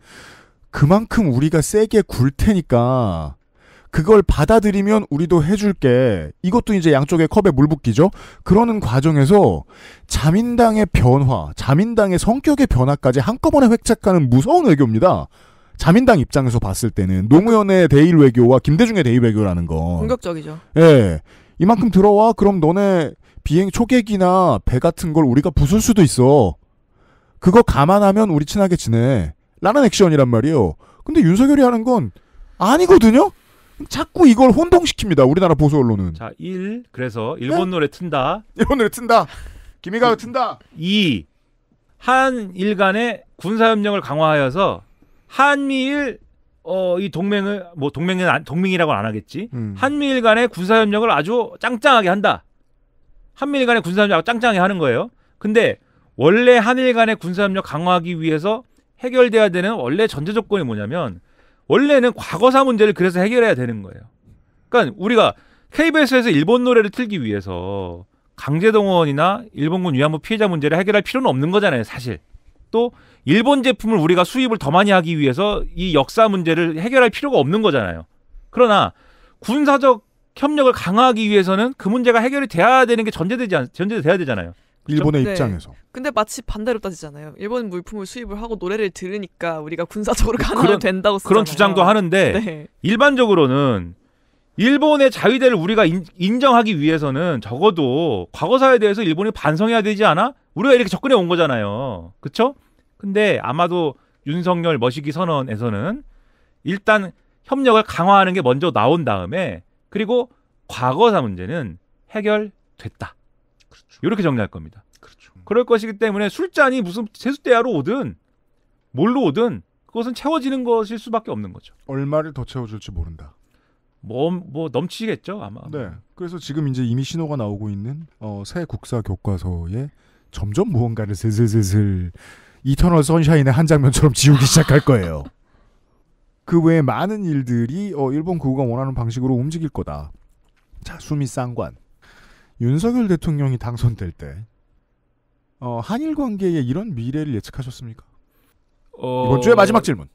그만큼 우리가 세게 굴 테니까 그걸 받아들이면 우리도 해줄게. 이것도 이제 양쪽의 컵에 물 붓기죠. 그러는 과정에서 자민당의 변화, 자민당의 성격의 변화까지 한꺼번에 획책하는 무서운 외교입니다. 자민당 입장에서 봤을 때는 노무현의 대일 외교와 김대중의 대일 외교라는 건 공격적이죠. 예. 이만큼 들어와 그럼 너네 비행 초계기나 배 같은 걸 우리가 부술 수도 있어. 그거 감안하면 우리 친하게 지내. 라는 액션이란 말이에요. 근데 윤석열이 하는 건 아니거든요? 자꾸 이걸 혼동시킵니다. 우리나라 보수 언론은. 자, 1. 그래서 일본 네? 노래 튼다. 일본 노래 튼다. 김희가 그 튼다. 2. 한일 간의 군사협력을 강화하여서 한미일 어, 이 동맹을 뭐 동맹은 동맹이라고는 안 하겠지. 음. 한미일 간의 군사협력을 아주 짱짱하게 한다. 한미일 간의 군사협력 짱짱하게 하는 거예요. 근데 원래 한일 간의 군사협력 강화하기 위해서 해결돼야 되는 원래 전제 조건이 뭐냐면 원래는 과거사 문제를 그래서 해결해야 되는 거예요. 그러니까 우리가 KBS에서 일본 노래를 틀기 위해서 강제동원이나 일본군 위안부 피해자 문제를 해결할 필요는 없는 거잖아요, 사실. 또 일본 제품을 우리가 수입을 더 많이 하기 위해서 이 역사 문제를 해결할 필요가 없는 거잖아요. 그러나 군사적 협력을 강화하기 위해서는 그 문제가 해결이 돼야 되는 게 전제되지 않, 전제돼야 되잖아요. 일본의 네. 입장에서. 근데 마치 반대로 따지잖아요. 일본 물품을 수입을 하고 노래를 들으니까 우리가 군사적으로 그 가능하 된다고 쓰잖아요. 그런 주장도 하는데 네. 일반적으로는 일본의 자위대를 우리가 인, 정하기 위해서는 적어도 과거사에 대해서 일본이 반성해야 되지 않아? 우리가 이렇게 접근해 온 거잖아요. 그렇죠? 근데 아마도 윤석열 머시기 선언에서는 일단 협력을 강화하는 게 먼저 나온 다음에 그리고 과거사 문제는 해결됐다. 이렇게 정리할 겁니다. 그렇죠. 음. 그럴 것이기 때문에 술잔이 무슨 세숫대야로 오든 뭘로 오든 그것은 채워지는 것일 수밖에 없는 거죠. 얼마를 더 채워줄지 모른다. 뭐, 뭐 넘치겠죠 아마. 네. 그래서 지금 이제 이미 신호가 나오고 있는 어, 새 국사 교과서에 점점 무언가를 슬슬슬슬 이터널 선샤인의 한 장면처럼 지우기 시작할 거예요. 그 외에 많은 일들이 어, 일본 구가 원하는 방식으로 움직일 거다. 자, 수미 쌍관. 윤석열 대통령이 당선될 때 어, 한일 관계에 이런 미래를 예측하셨습니까? 어... 이번 주의 마지막 질문.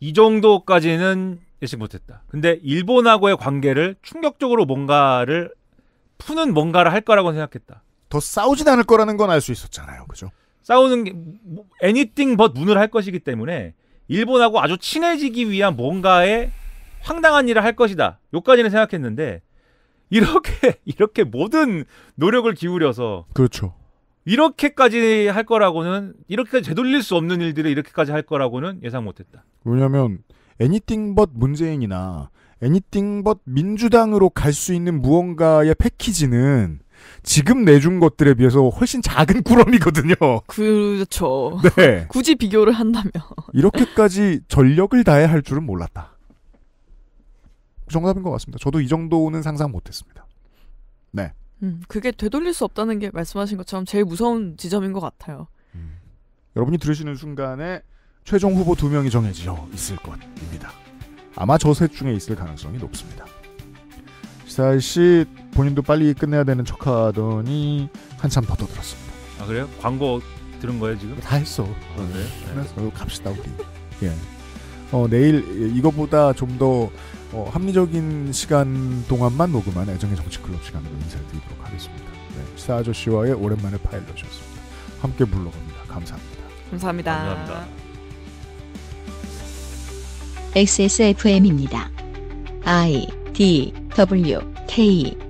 이 정도까지는 예측 못했다. 근데 일본하고의 관계를 충격적으로 뭔가를 푸는 뭔가를 할 거라고 생각했다. 더 싸우진 않을 거라는 건 알 수 있었잖아요, 그죠? 싸우는 게 뭐, anything but 문을 할 것이기 때문에 일본하고 아주 친해지기 위한 뭔가에 황당한 일을 할 것이다. 요까지는 생각했는데 이렇게 이렇게 모든 노력을 기울여서 그렇죠. 이렇게까지 할 거라고는 이렇게까지 되돌릴 수 없는 일들을 이렇게까지 할 거라고는 예상 못했다. 왜냐하면 애니띵 벗 문재인이나 애니띵 벗 민주당으로 갈 수 있는 무언가의 패키지는 지금 내준 것들에 비해서 훨씬 작은 꾸러미거든요. 그렇죠. 네. 굳이 비교를 한다면 이렇게까지 전력을 다해 할 줄은 몰랐다. 그 정답인 것 같습니다. 저도 이 정도는 상상 못했습니다. 네. 음, 그게 되돌릴 수 없다는 게 말씀하신 것처럼 제일 무서운 지점인 것 같아요. 음. 여러분이 들으시는 순간에 최종 후보 두 명이 정해져 있을 것입니다. 아마 저 셋 중에 있을 가능성이 높습니다. 시사씨 본인도 빨리 끝내야 되는 척하더니 한참 더떠들었습니다. 아 그래요? 광고 들은 거예요 지금? 다 했어. 아, 그래요? 그래서 갑시다 우리. 예. 어 내일 이것보다 좀더 어, 합리적인 시간 동안만 녹음한 애정의 정치 클럽 시간으로 인사드리도록 하겠습니다. 네, 시사 아저씨와의 오랜만에 파일럿이었습니다. 함께 물러갑니다. 감사합니다. 감사합니다. 감사합니다. XSFM입니다. I D W K